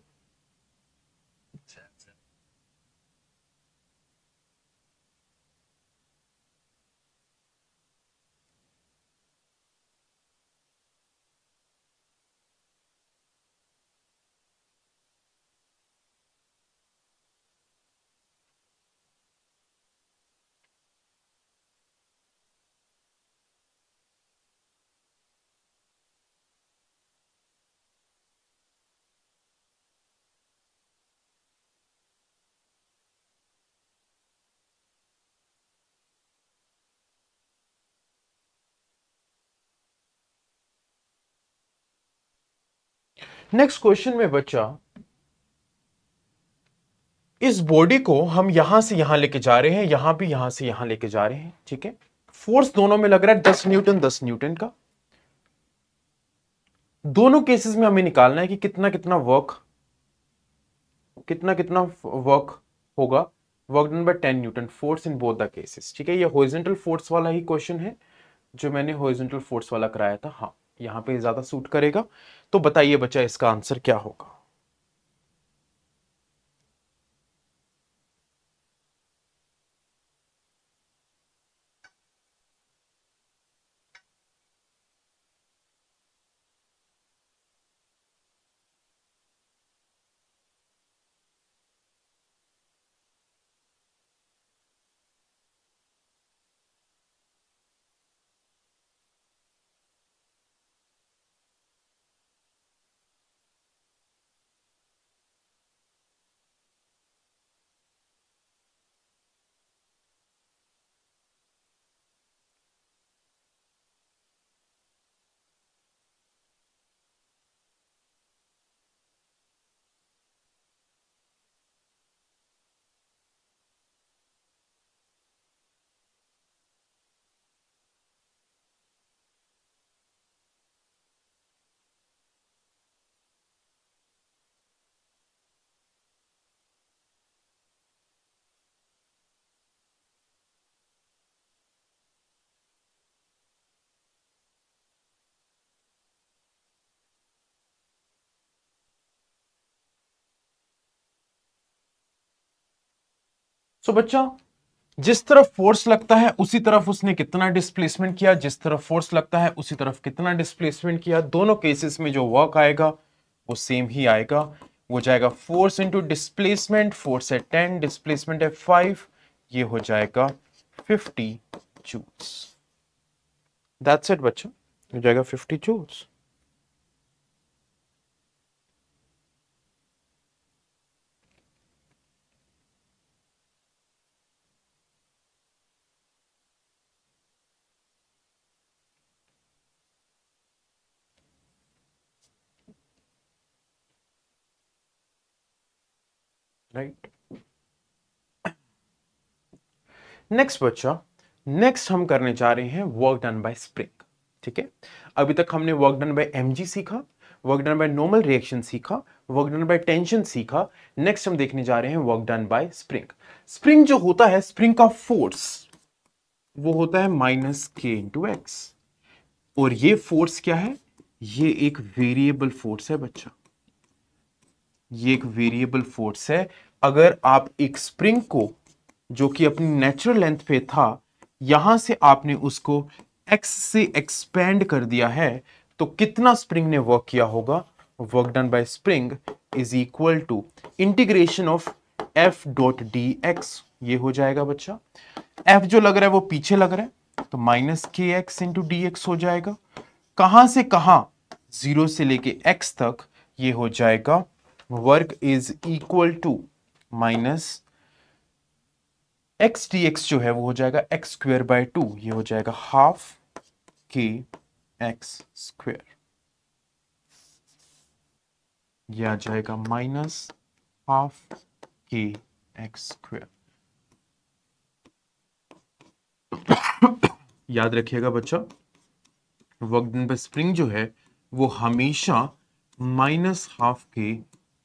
नेक्स्ट क्वेश्चन में बच्चा इस बॉडी को हम यहां से यहां लेके जा रहे हैं यहां भी यहां से यहां लेके जा रहे हैं ठीक है फोर्स दोनों में लग रहा है दस न्यूटन दस न्यूटन का दोनों केसेस में हमें निकालना है कि कितना कितना वर्क कितना कितना वर्क होगा work done by ten newton force in both the cases ठीक है ये होरिजेंटल फोर्स वाला ही क्वेश्चन है जो मैंने होरिजेंटल फोर्स वाला कराया था हाँ यहाँ पे ज़्यादा सूट करेगा तो बताइए बच्चा इसका आंसर क्या होगा सो बच्चा जिस तरफ फोर्स लगता है उसी तरफ उसने कितना डिस्प्लेसमेंट किया जिस तरफ फोर्स लगता है उसी तरफ कितना डिस्प्लेसमेंट किया दोनों केसेस में जो वर्क आएगा वो सेम ही आएगा वो जाएगा फोर्स इंटू डिस्प्लेसमेंट फोर्स है टेन डिस्प्लेसमेंट है फाइव ये हो जाएगा फिफ्टी जूल्स दैट्स इट बच्चा हो जाएगा फिफ्टी जूल्स राइट नेक्स्ट बच्चा नेक्स्ट हम करने जा रहे हैं वर्क डन बाय स्प्रिंग ठीक है अभी तक हमने वर्क डन बाय एमजी सीखा work done by normal reaction सीखा वर्क डन बाय टेंशन सीखा नेक्स्ट हम देखने जा रहे हैं work done by spring spring जो होता है स्प्रिंग का फोर्स वो होता है माइनस के इंटू एक्स और ये फोर्स क्या है ये एक वेरिएबल फोर्स है बच्चा ये एक वेरिएबल फोर्स है अगर आप एक स्प्रिंग को जो कि अपनी नेचुरल लेंथ पे था यहां से आपने उसको एक्स से एक्सपेंड कर दिया है तो कितना स्प्रिंग ने वर्क किया होगा work done by spring is equal to integration of F dot D X ये हो जाएगा बच्चा एफ जो लग रहा है वो पीछे लग रहा है तो माइनस के एक्स इंटू डी एक्स हो जाएगा कहाँ से कहाँ जीरो से लेके एक्स तक ये हो जाएगा work is equal to minus x D X जो है वो हो जाएगा एक्स स्क्वेयर बाय टू ये हो जाएगा हाफ के एक्स स्क्वेयर ये आ जाएगा minus half K X square याद रखिएगा बच्चा वर्क डन बाय स्प्रिंग जो है वो हमेशा minus half K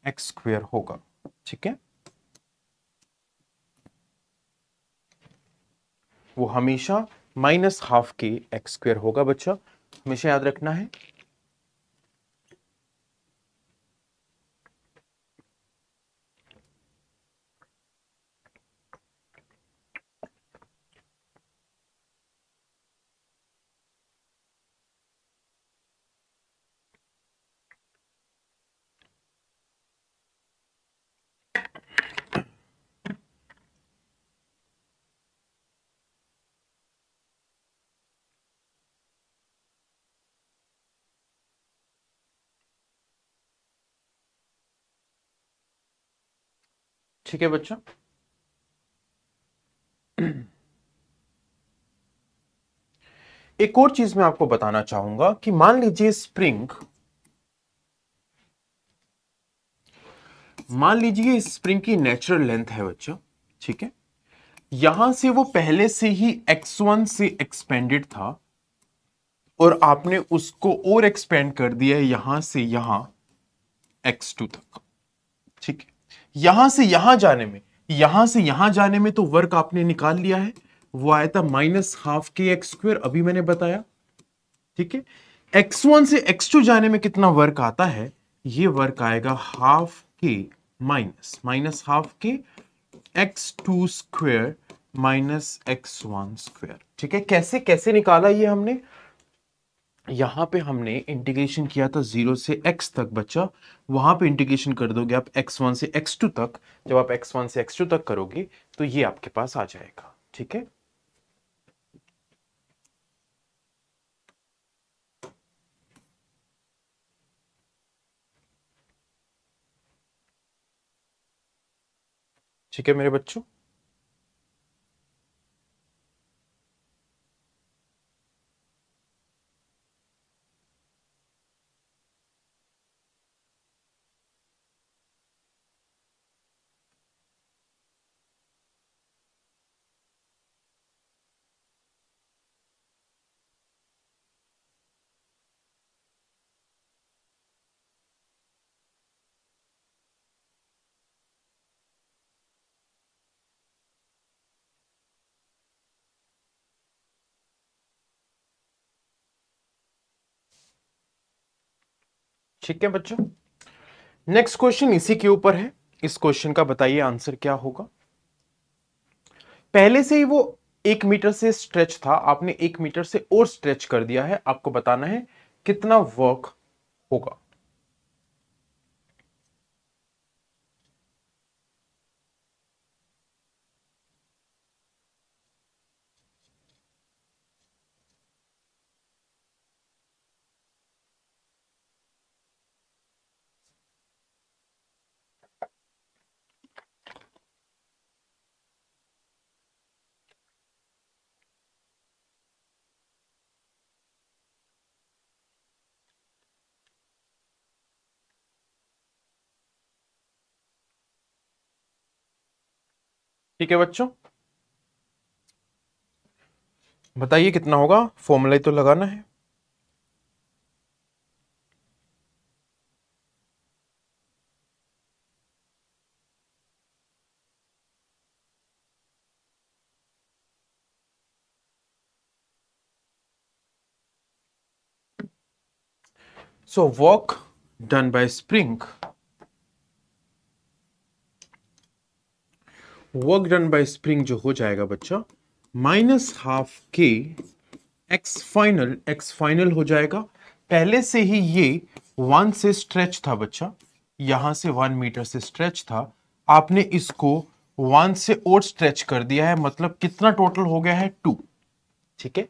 X square होगा ठीक है वो हमेशा minus half K X square होगा बच्चा हमेशा याद रखना है ठीक है बच्चों एक और चीज मैं आपको बताना चाहूंगा कि मान लीजिए स्प्रिंग मान लीजिए स्प्रिंग की नेचुरल लेंथ है बच्चों ठीक है यहां से वो पहले से ही x1 से एक्सपेंडेड था और आपने उसको और एक्सपेंड कर दिया है यहां से यहां x2 तक ठीक है यहां से यहां जाने में यहां से यहां जाने में तो वर्क आपने निकाल लिया है वो आया था minus half K X square अभी मैंने बताया ठीक है एक्स वन से एक्स टू जाने में कितना वर्क आता है ये वर्क आएगा half K minus minus half K X two square minus X one square ठीक है कैसे कैसे निकाला ये हमने यहाँ पे हमने इंटीग्रेशन किया था जीरो से एक्स तक बच्चा वहाँ पे इंटीग्रेशन कर दोगे आप एक्स वन से एक्स टू तक जब आप एक्स वन से एक्स टू तक करोगे तो ये आपके पास आ जाएगा ठीक है ठीक है मेरे बच्चों ठीक है बच्चों नेक्स्ट क्वेश्चन इसी के ऊपर है इस क्वेश्चन का बताइए आंसर क्या होगा पहले से ही वो एक मीटर से स्ट्रेच था आपने एक मीटर से और स्ट्रेच कर दिया है आपको बताना है कितना वर्क होगा ठीक है बच्चों बताइए कितना होगा फॉर्मूला तो लगाना है so work done by spring work done by spring जो हो जाएगा बच्चा minus half K X final X final हो जाएगा पहले से ही ये वन से स्ट्रेच था बच्चा यहाँ से वन मीटर से स्ट्रेच था आपने इसको वन से और स्ट्रेच कर दिया है मतलब कितना टोटल हो गया है टू ठीक है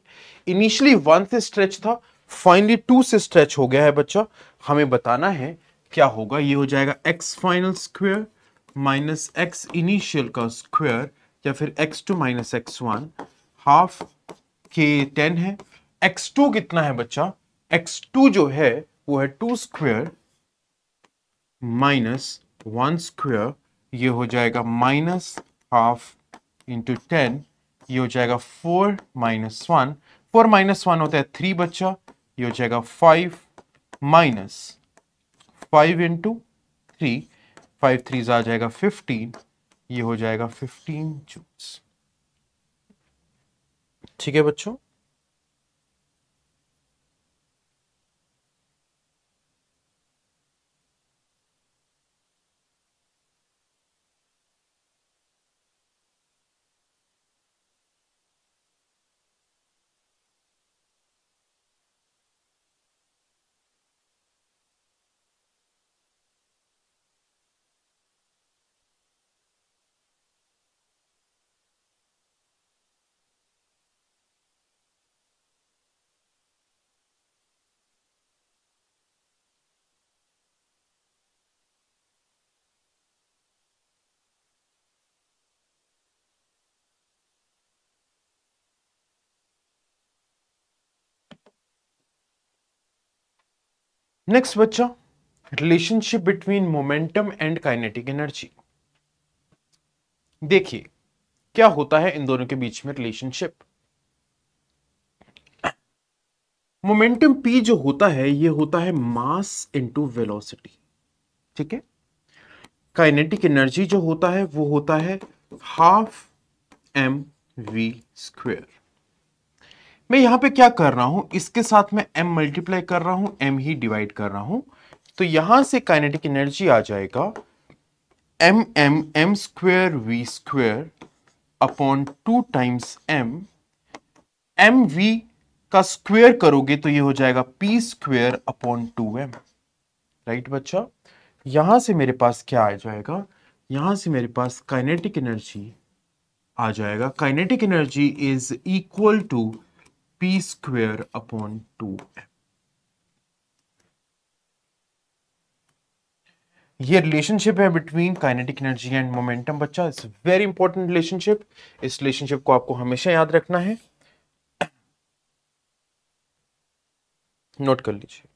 इनिशियली वन से स्ट्रेच था फाइनली टू से स्ट्रेच हो गया है बच्चा हमें बताना है क्या होगा ये हो जाएगा X final square minus X initial का स्क्वायर या फिर X two minus X one half K ten है एक्स टू कितना है बच्चा एक्स टू जो है वो है two square minus one square ये हो जाएगा माइनस हाफ इंटू टेन ये हो जाएगा four minus one four minus one होता है थ्री बच्चा ये हो जाएगा five minus five into three five threes आ जाएगा फिफ्टीन ये हो जाएगा फिफ्टीन जूल्स ठीक है बच्चों नेक्स्ट बच्चा relationship between momentum and kinetic energy देखिए क्या होता है इन दोनों के बीच में रिलेशनशिप मोमेंटम पी जो होता है ये होता है मास इनटू वेलोसिटी ठीक है काइनेटिक एनर्जी जो होता है वो होता है हाफ एम वी स्क्वेयर मैं यहाँ पे क्या कर रहा हूँ इसके साथ मैं m मल्टीप्लाई कर रहा हूं m ही डिवाइड कर रहा हूं तो यहां से काइनेटिक एनर्जी आ जाएगा M M M square V square upon two times M M V का स्क्वेयर करोगे तो ये हो जाएगा P square upon two M right बच्चा यहां से मेरे पास क्या आ जाएगा यहां से मेरे पास काइनेटिक एनर्जी आ जाएगा kinetic energy is equal to p upon two 2m ये रिलेशनशिप है between kinetic energy and momentum बच्चा इट्स वेरी इंपॉर्टेंट रिलेशनशिप इस रिलेशनशिप को आपको हमेशा याद रखना है नोट कर लीजिए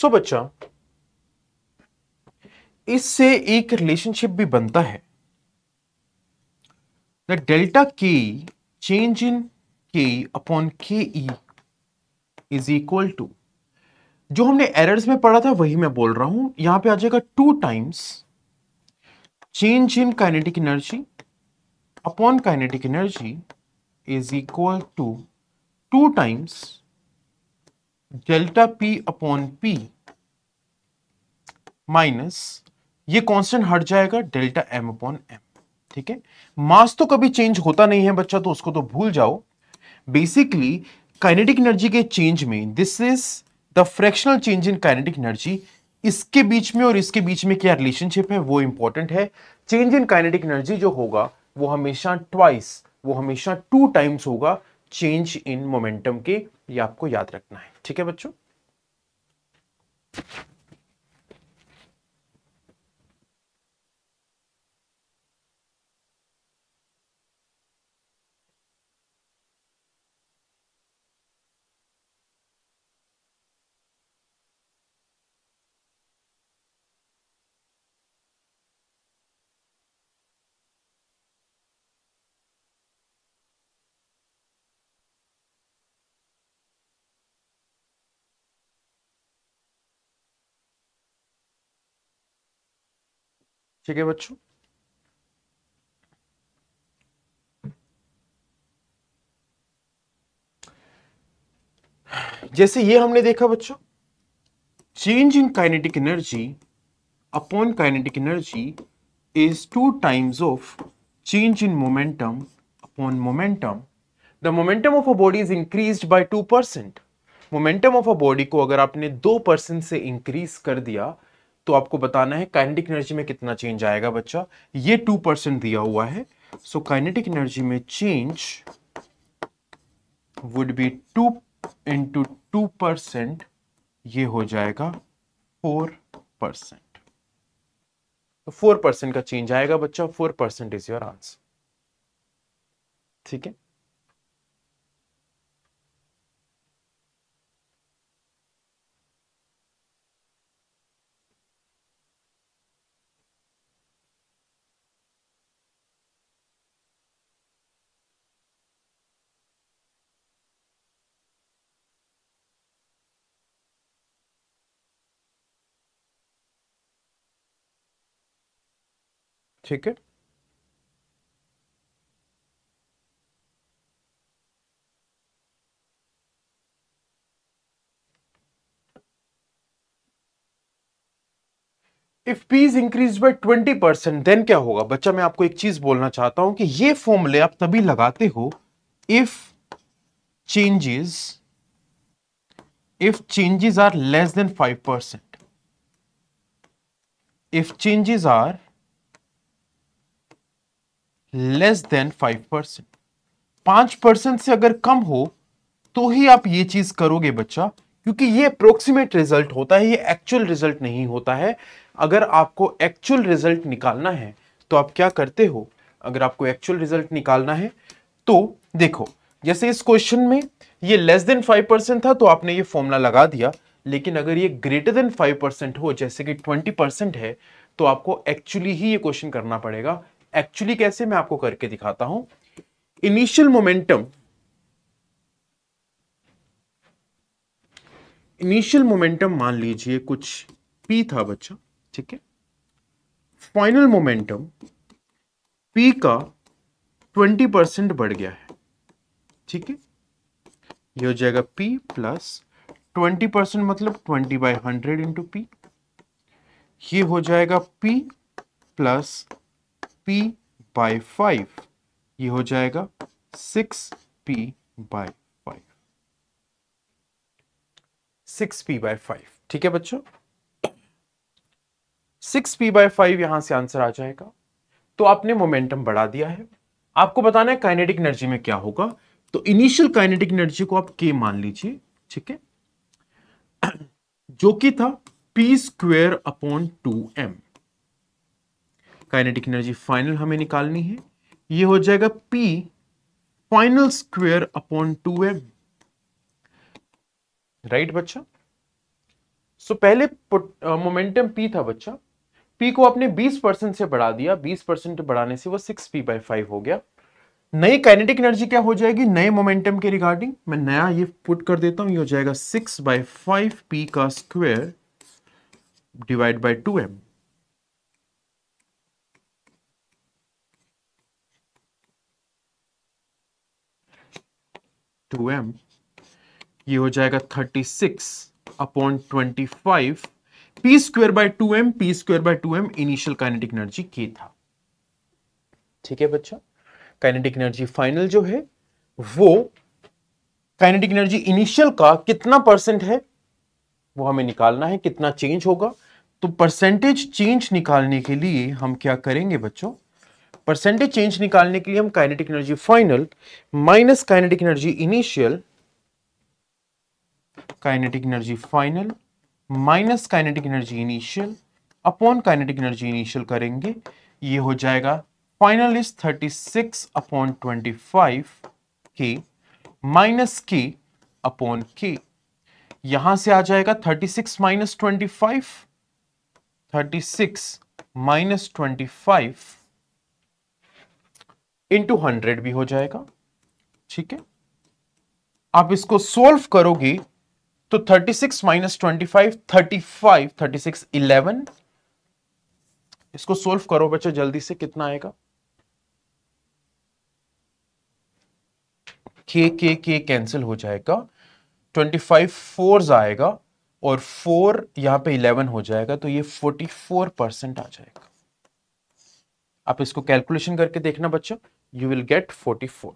सो so, बच्चा इससे एक रिलेशनशिप भी बनता है the delta K change in K upon के ई इज इक्वल टू जो हमने एरर्स में पढ़ा था वही मैं बोल रहा हूं यहां पे आ जाएगा two times change in kinetic energy upon kinetic energy is equal to two times delta P upon P minus ये कांस्टेंट हट जाएगा डेल्टा एम अपॉन एम ठीक है मास तो कभी चेंज होता नहीं है बच्चा तो उसको तो भूल जाओ बेसिकली काइनेटिक एनर्जी के चेंज में this is the fractional change in kinetic energy इसके बीच में और इसके बीच में क्या रिलेशनशिप है वो इंपॉर्टेंट है चेंज इन काइनेटिक एनर्जी जो होगा वो हमेशा ट्वाइस वो हमेशा टू टाइम्स होगा चेंज इन मोमेंटम के ये आपको याद रखना है ठीक है बच्चों ठीक है बच्चों जैसे ये हमने देखा बच्चों change in kinetic energy upon kinetic energy is two times of change in momentum upon momentum the momentum of a body is increase by two percent momentum of a body को अगर आपने दो परसेंट से increase कर दिया तो आपको बताना है काइनेटिक एनर्जी में कितना चेंज आएगा बच्चा ये टू परसेंट दिया हुआ है सो काइनेटिक एनर्जी में change would be two into two percent ये हो जाएगा फोर परसेंट तो फोर परसेंट का चेंज आएगा बच्चा four percent is your answer ठीक है ठीक है if P is increase by twenty percent then क्या होगा बच्चा मैं आपको एक चीज बोलना चाहता हूं कि ये फॉर्मूले आप तभी लगाते हो if changes if changes are less than five percent if changes are less than five percent पांच परसेंट से अगर कम हो तो ही आप ये चीज करोगे बच्चा क्योंकि ये अप्रोक्सीमेट रिजल्ट होता है ये एक्चुअल रिजल्ट नहीं होता है अगर आपको एक्चुअल रिजल्ट निकालना है तो आप क्या करते हो अगर आपको एक्चुअल रिजल्ट निकालना है तो देखो जैसे इस क्वेश्चन में ये लेस देन फाइव परसेंट था तो आपने ये फॉर्मूला लगा दिया लेकिन अगर ये ग्रेटर देन फाइव परसेंट हो जैसे कि ट्वेंटी परसेंट है तो आपको एक्चुअली ही ये क्वेश्चन करना पड़ेगा एक्चुअली कैसे मैं आपको करके दिखाता हूं इनिशियल मोमेंटम इनिशियल मोमेंटम मान लीजिए कुछ पी था बच्चा ठीक है फाइनल मोमेंटम पी का ट्वेंटी परसेंट बढ़ गया है ठीक है ये हो जाएगा पी प्लस ट्वेंटी परसेंट मतलब twenty by hundred into P ये हो जाएगा P plus P by five ये हो जाएगा six P by five six P by five ठीक है बच्चों सिक्स पी बाय फाइव यहां से आंसर आ जाएगा तो आपने मोमेंटम बढ़ा दिया है आपको बताना है काइनेटिक एनर्जी में क्या होगा तो इनिशियल काइनेटिक एनर्जी को आप के मान लीजिए ठीक है जो कि था P square upon two M kinetic energy final हमें निकालनी है ये हो जाएगा P final square upon two M right बच्चा सो so, पहले मोमेंटम uh, पी था बच्चा पी को आपने 20 परसेंट से बढ़ा दिया 20 परसेंट बढ़ाने से वो सिक्स पी बाई फाइव हो गया नई काइनेटिक एनर्जी क्या हो जाएगी नए मोमेंटम के रिगार्डिंग मैं नया ये पुट कर देता हूं ये हो जाएगा 6 बाई फाइव पी का square divide by two M two M ये हो जाएगा thirty six upon twenty five P square by two M P square by two M initial kinetic energy के था ठीक है बच्चा काइनेटिक एनर्जी फाइनल जो है वो काइनेटिक एनर्जी इनिशियल का कितना परसेंट है वो हमें निकालना है कितना चेंज होगा तो परसेंटेज चेंज निकालने के लिए हम क्या करेंगे बच्चों परसेंटेज चेंज निकालने के लिए हम kinetic energy final minus kinetic energy initial kinetic energy final minus kinetic energy initial upon kinetic energy initial करेंगे ये हो जाएगा फाइनल इज 36 अपॉन 25 के माइनस के अपॉन के यहां से आ जाएगा 36 माइनस 25 36 माइनस 25 इंटू हंड्रेड भी हो जाएगा ठीक है आप इसको सोल्व करोगे तो 36 six minus twenty five thirty five thirty six eleven इसको सोल्व करो बच्चों जल्दी से कितना आएगा के के के कैंसिल हो जाएगा 25 फाइव फोर आएगा और फोर यहां पे 11 हो जाएगा तो ये 44 परसेंट आ जाएगा आप इसको कैलकुलेशन करके देखना बच्चों you will get 44.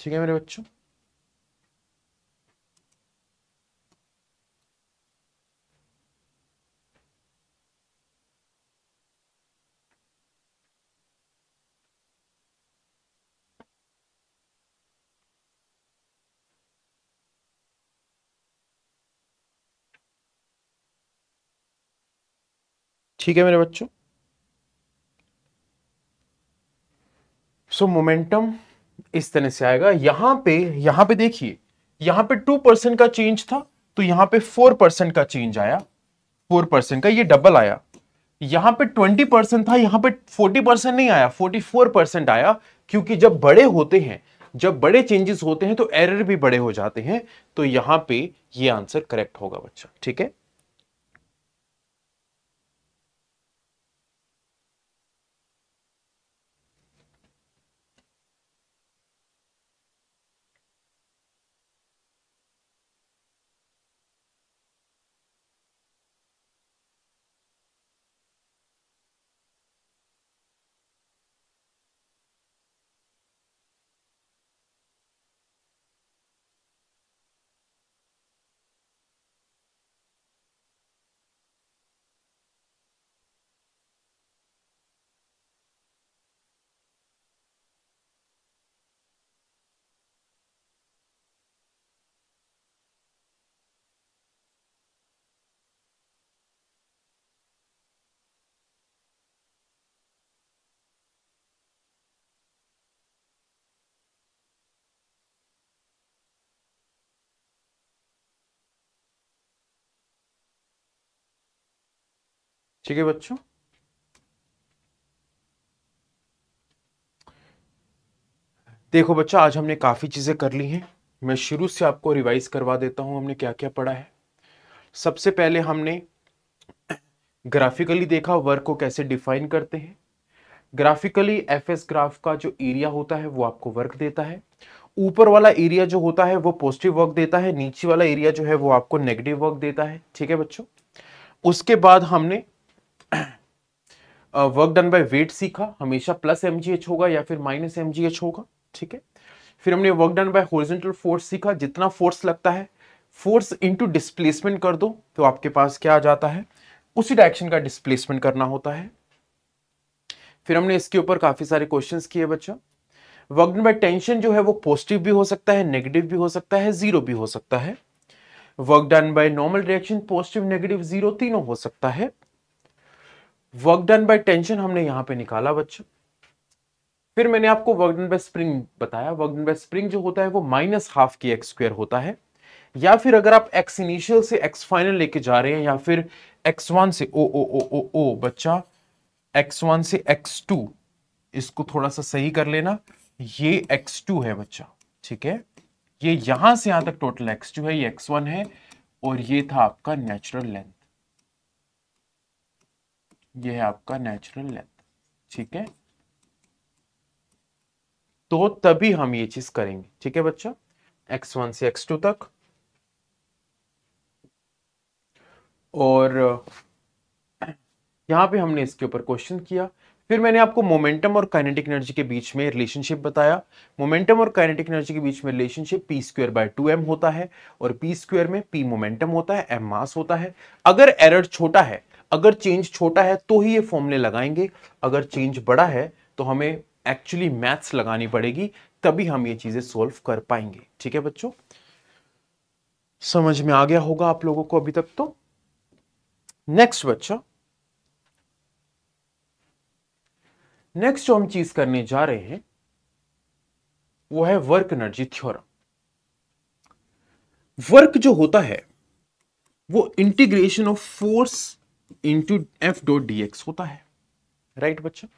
ठीक है मेरे बच्चों ठीक है मेरे बच्चों सो मोमेंटम इस तरह से आएगा यहां पे यहां पे देखिए यहां पे टू परसेंट का चेंज था तो यहां पे फोर परसेंट का चेंज आया फोर परसेंट का ये डबल आया यहां पे ट्वेंटी परसेंट था यहां पे फोर्टी परसेंट नहीं आया फोर्टी फोर परसेंट आया क्योंकि जब बड़े होते हैं जब बड़े चेंजेस होते हैं तो एरर भी बड़े हो जाते हैं तो यहां पे ये आंसर करेक्ट होगा बच्चा ठीक है ठीक है बच्चों देखो बच्चा आज हमने काफ़ी चीज़ें कर ली हैं मैं शुरू से आपको रिवाइज करवा देता हूं हमने क्या क्या पढ़ा है सबसे पहले हमने ग्राफिकली देखा वर्क को कैसे डिफाइन करते हैं ग्राफिकली एफ एस ग्राफ का जो एरिया होता है वो आपको वर्क देता है ऊपर वाला एरिया जो होता है वो पॉजिटिव वर्क देता है नीचे वाला एरिया जो है वो आपको नेगेटिव वर्क देता है ठीक है बच्चों उसके बाद हमने वर्क डन बाय वेट सीखा हमेशा प्लस एम होगा या फिर माइनस एम होगा ठीक है फिर हमने work done by horizontal force सीखा जितना फोर्स लगता है फोर्स इनटू डिस्प्लेसमेंट कर दो तो आपके पास क्या आ जाता है उसी डायरेक्शन का डिस्प्लेसमेंट करना होता है फिर हमने इसके ऊपर काफी सारे क्वेश्चंस किए बच्चा वर्क डन बाय टेंशन जो है वो पॉजिटिव भी हो सकता है नेगेटिव भी हो सकता है जीरो भी हो सकता है work done by normal reaction positive negative zero तीनों हो सकता है वर्क डन बाय टेंशन हमने यहां पे निकाला बच्चों फिर मैंने आपको वर्क डन बाय स्प्रिंग बताया वर्क डन बाय स्प्रिंग जो होता है वो माइनस हाफ की एक्स स्क्वायर होता है या फिर अगर आप एक्स इनिशियल से एक्स फाइनल लेके जा रहे हैं या फिर एक्स वन से ओ ओ ओ ओ ओ बच्चा एक्स वन से एक्स टू इसको थोड़ा सा सही कर लेना ये एक्स टू है बच्चा ठीक है ये यहां से यहां तक टोटल एक्स टू है ये एक्स वन है और ये था आपका नेचुरल लेंथ ये है आपका नेचुरल लेंथ ठीक है तो तभी हम ये चीज करेंगे ठीक है बच्चों x1 से x2 तक और यहां पे हमने इसके ऊपर क्वेश्चन किया फिर मैंने आपको मोमेंटम और काइनेटिक एनर्जी के बीच में रिलेशनशिप बताया मोमेंटम और काइनेटिक एनर्जी के बीच में relationship P square by two M होता है और पी स्क्वेयर में पी मोमेंटम होता है एम मास होता है अगर एरर छोटा है अगर चेंज छोटा है तो ही ये फॉर्मूले लगाएंगे अगर चेंज बड़ा है तो हमें एक्चुअली मैथ्स लगानी पड़ेगी तभी हम ये चीज़ें सोल्व कर पाएंगे ठीक है बच्चों समझ में आ गया होगा आप लोगों को अभी तक तो नेक्स्ट बच्चा नेक्स्ट जो हम चीज करने जा रहे हैं वो है वर्क एनर्जी थ्योरम वर्क जो होता है वो integration of force into F dot D X होता है राइट right, बच्चों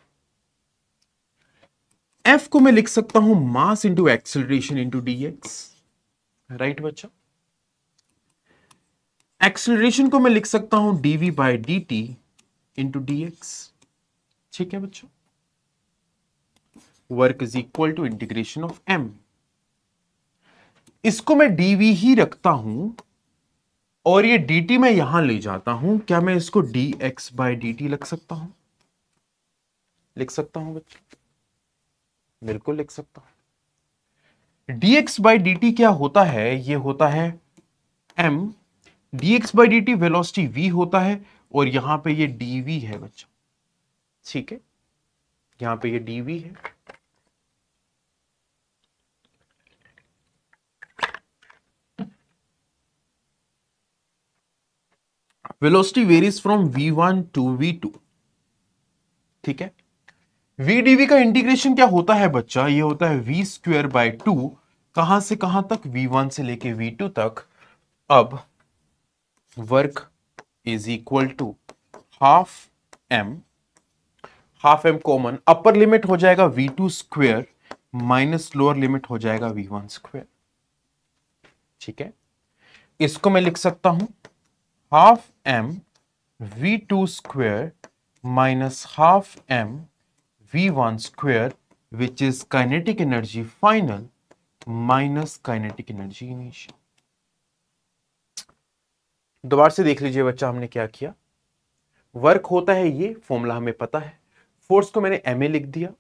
एफ को मैं लिख सकता हूं mass into acceleration into D X right बच्चों एक्सेलरेशन को मैं लिख सकता हूं D V by D T into D X ठीक है बच्चों work is equal to integration of M इसको मैं डीवी ही रखता हूं और ये dt मैं यहां ले जाता हूं क्या मैं इसको dx एक्स बाई डी लिख सकता हूं लिख सकता हूं बच्चे बिल्कुल लिख सकता हूं dx एक्स बाई डी क्या होता है ये होता है m dx x by D velocity v होता है और यहां पे ये dv है बच्चों ठीक है यहां पे ये dv है velocity varies from v1 to v2 ठीक है vdv का इंटीग्रेशन क्या होता है बच्चा ये होता है v स्क्वेयर बाय टू कहां से कहां तक v1 से लेके v2 तक अब work is equal to half M half M common upper limit हो जाएगा V two square minus lower limit हो जाएगा वी वन स्क्वेयर ठीक है इसको मैं लिख सकता हूं half m v2 square minus half m v1 square which is kinetic energy final minus kinetic energy initial. दोबारा से देख लीजिए बच्चा हमने क्या किया वर्क होता है ये फॉर्मूला हमें पता है फोर्स को मैंने एम ए लिख दिया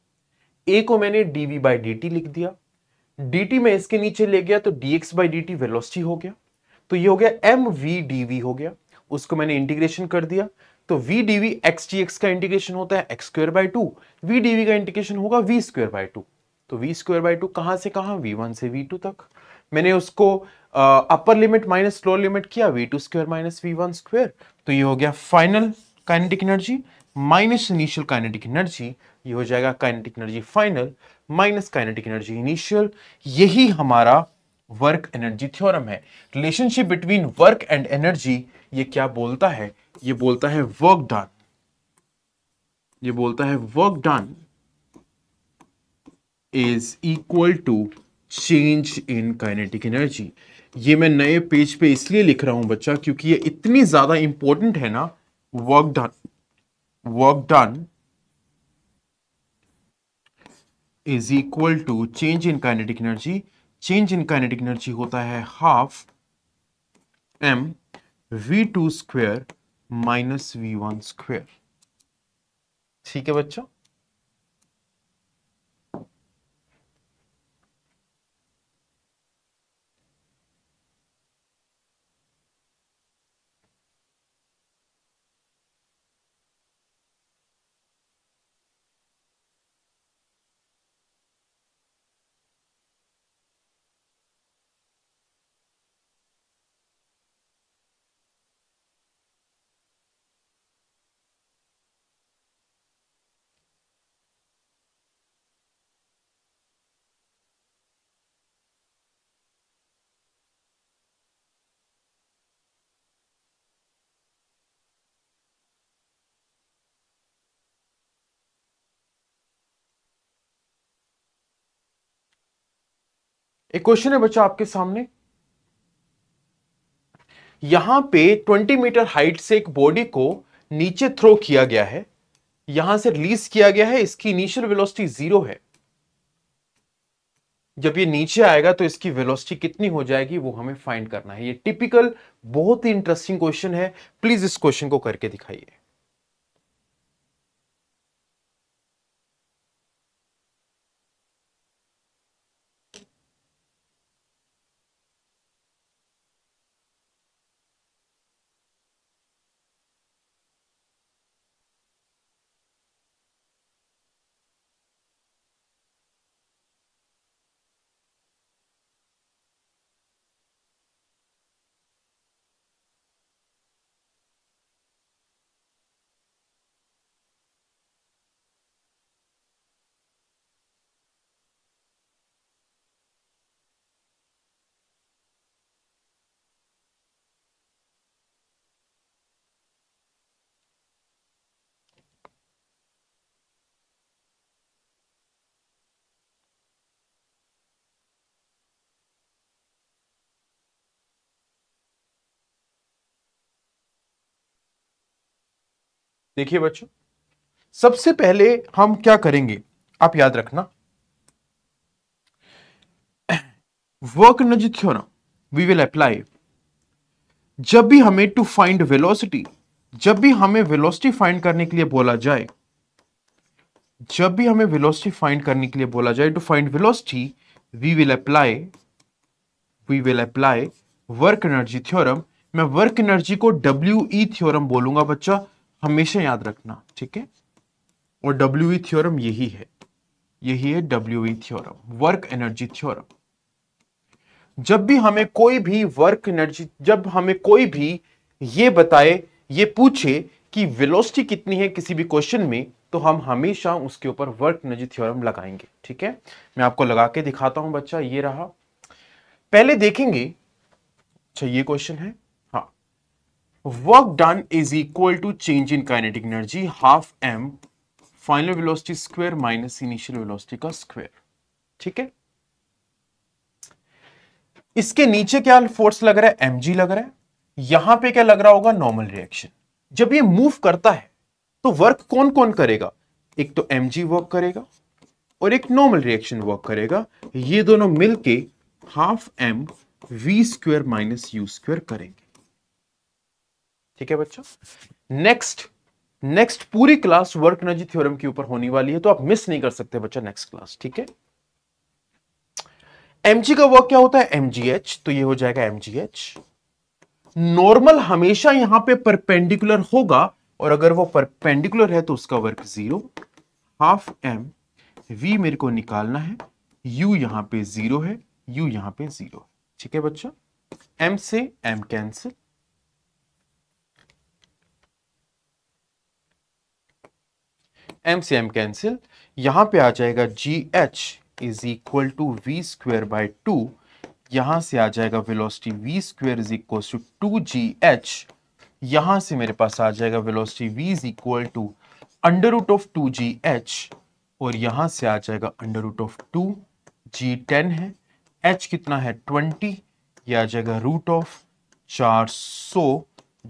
ए को मैंने डी वी बाई डी लिख दिया डी मैं इसके नीचे ले गया तो D X by D velocity हो गया तो ये हो गया एम वी डी वी हो गया उसको मैंने इंटीग्रेशन कर दिया तो V D V X T X का इंटीग्रेशन होता है X square by two V D V का इंटीग्रेशन होगा वी स्क्र बाय टू तो वी स्क्र बाय टू कहां से कहां वी वन से वी टू तक मैंने उसको upper limit minus lower limit किया V two square minus V one square तो ये हो गया final kinetic energy minus initial kinetic energy ये हो जाएगा kinetic energy final minus kinetic energy initial यही हमारा वर्क एनर्जी थ्योरम है relationship between work and energy ये क्या बोलता है ये बोलता है वर्क डन ये बोलता है work done is equal to change in kinetic energy ये मैं नए पेज पे इसलिए लिख रहा हूं बच्चा क्योंकि ये इतनी ज्यादा इंपॉर्टेंट है ना work done work done is equal to change in kinetic energy change in kinetic energy होता है half M V two square minus V one square ठीक है बच्चों एक क्वेश्चन है बच्चा आपके सामने यहां पे 20 मीटर हाइट से एक बॉडी को नीचे थ्रो किया गया है यहां से रिलीज किया गया है इसकी इनिशियल वेलोसिटी जीरो है जब ये नीचे आएगा तो इसकी वेलोसिटी कितनी हो जाएगी वो हमें फाइंड करना है ये टिपिकल बहुत ही इंटरेस्टिंग क्वेश्चन है प्लीज इस क्वेश्चन को करके दिखाइए देखिए बच्चों सबसे पहले हम क्या करेंगे आप याद रखना work energy theorem we will apply जब भी हमें टू फाइंड वेलोसिटी जब भी हमें वेलोसिटी फाइंड करने के लिए बोला जाए जब भी हमें वेलोसिटी फाइंड करने के लिए बोला जाए to find velocity we will apply we will apply work energy theorem मैं वर्क एनर्जी को डब्ल्यू ई थ्योरम बोलूंगा बच्चा हमेशा याद रखना ठीक है और डब्ल्यू ई थ्योरम यही है यही है W E theorem work energy theorem जब भी हमें कोई भी वर्क एनर्जी जब हमें कोई भी ये बताए ये पूछे कि वेलोसिटी कितनी है किसी भी क्वेश्चन में तो हम हमेशा उसके ऊपर वर्क एनर्जी थ्योरम लगाएंगे ठीक है मैं आपको लगा के दिखाता हूं बच्चा ये रहा पहले देखेंगे अच्छा ये क्वेश्चन है work done is equal to change in kinetic energy half M final velocity square minus initial velocity का स्क्वायर ठीक है इसके नीचे क्या फोर्स लग रहा है एमजी लग रहा है यहां पे क्या लग रहा होगा नॉर्मल रिएक्शन जब ये मूव करता है तो वर्क कौन कौन करेगा एक तो mg वर्क करेगा और एक नॉर्मल रिएक्शन वर्क करेगा ये दोनों मिलके half M V square minus U square करेंगे ठीक है बच्चों नेक्स्ट नेक्स्ट पूरी क्लास वर्क एनर्जी थ्योरम के ऊपर होने वाली है तो आप मिस नहीं कर सकते बच्चा नेक्स्ट क्लास ठीक है एमजी का वर्क क्या होता है एमजीएच तो ये हो जाएगा एमजीएच नॉर्मल हमेशा यहां पे परपेंडिकुलर होगा और अगर वो परपेंडिकुलर है तो उसका work zero half M V मेरे को निकालना है यू यहां पे जीरो है यू यहां पे जीरो ठीक है बच्चा एम से M cancel M C M cancel यहां पे आ जाएगा G H is equal to V square by two यहां से आ जाएगा velocity V square is equal to two G H यहां से मेरे पास आ जाएगा velocity V is equal to under root of two G H और यहां से आ जाएगा under root of two G ten है एच कितना है ट्वेंटी ये आ जाएगा रूट ऑफ चार सौ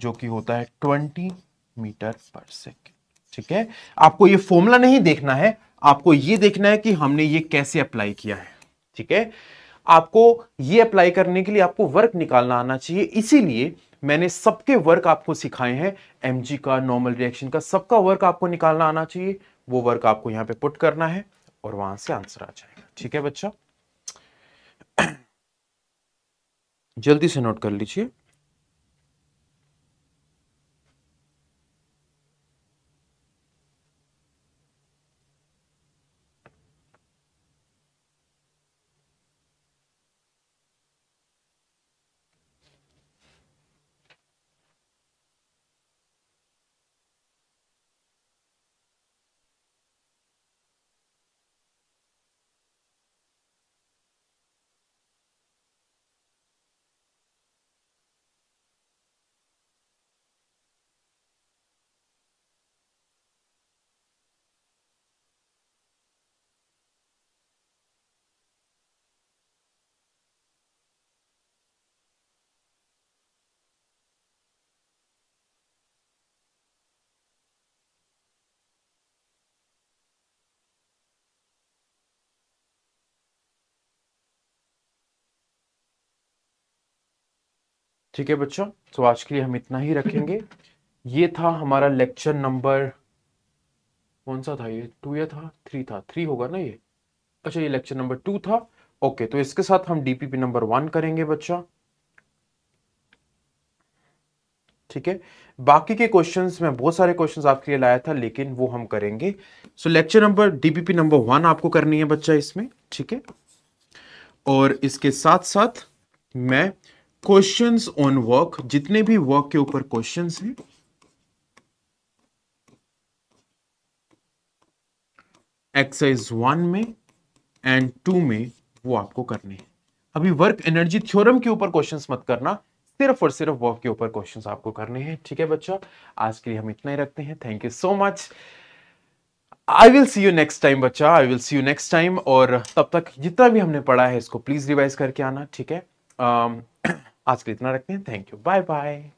जो कि होता है ट्वेंटी मीटर पर सेकेंड ठीक है आपको ये फॉर्मूला नहीं देखना है आपको ये देखना है कि हमने ये कैसे अप्लाई किया है ठीक है आपको ये अप्लाई करने के लिए आपको वर्क निकालना आना चाहिए इसीलिए मैंने सबके वर्क आपको सिखाए हैं एम का नॉर्मल रिएक्शन का सबका वर्क आपको निकालना आना चाहिए वो वर्क आपको यहाँ पे पुट करना है और वहां से आंसर आ जाएगा ठीक है बच्चा जल्दी से नोट कर लीजिए ठीक है बच्चों तो आज के लिए हम इतना ही रखेंगे ये था हमारा लेक्चर नंबर कौन सा था ये टू या था थ्री था थ्री होगा ना ये अच्छा ये लेक्चर नंबर टू था ओके तो इसके साथ हम डीपीपी नंबर वन करेंगे बच्चा ठीक है बाकी के क्वेश्चंस में बहुत सारे क्वेश्चंस आपके लिए लाया था लेकिन वो हम करेंगे so lecture number DPP number one आपको करनी है बच्चा इसमें ठीक है और इसके साथ साथ मैं क्वेश्चंस ऑन वर्क जितने भी वर्क के ऊपर क्वेश्चंस हैं एक्सरसाइज वन में एंड टू में वो आपको करने हैं अभी वर्क एनर्जी थ्योरम के ऊपर क्वेश्चंस मत करना सिर्फ और सिर्फ वर्क के ऊपर क्वेश्चंस आपको करने हैं ठीक है बच्चों आज के लिए हम इतना ही रखते हैं thank you so much I will see you next time बच्चा I will see you next time और तब तक जितना भी हमने पढ़ा है इसको प्लीज रिवाइज करके आना ठीक है um, आज के लिए इतना रखते हैं थैंक यू बाय बाय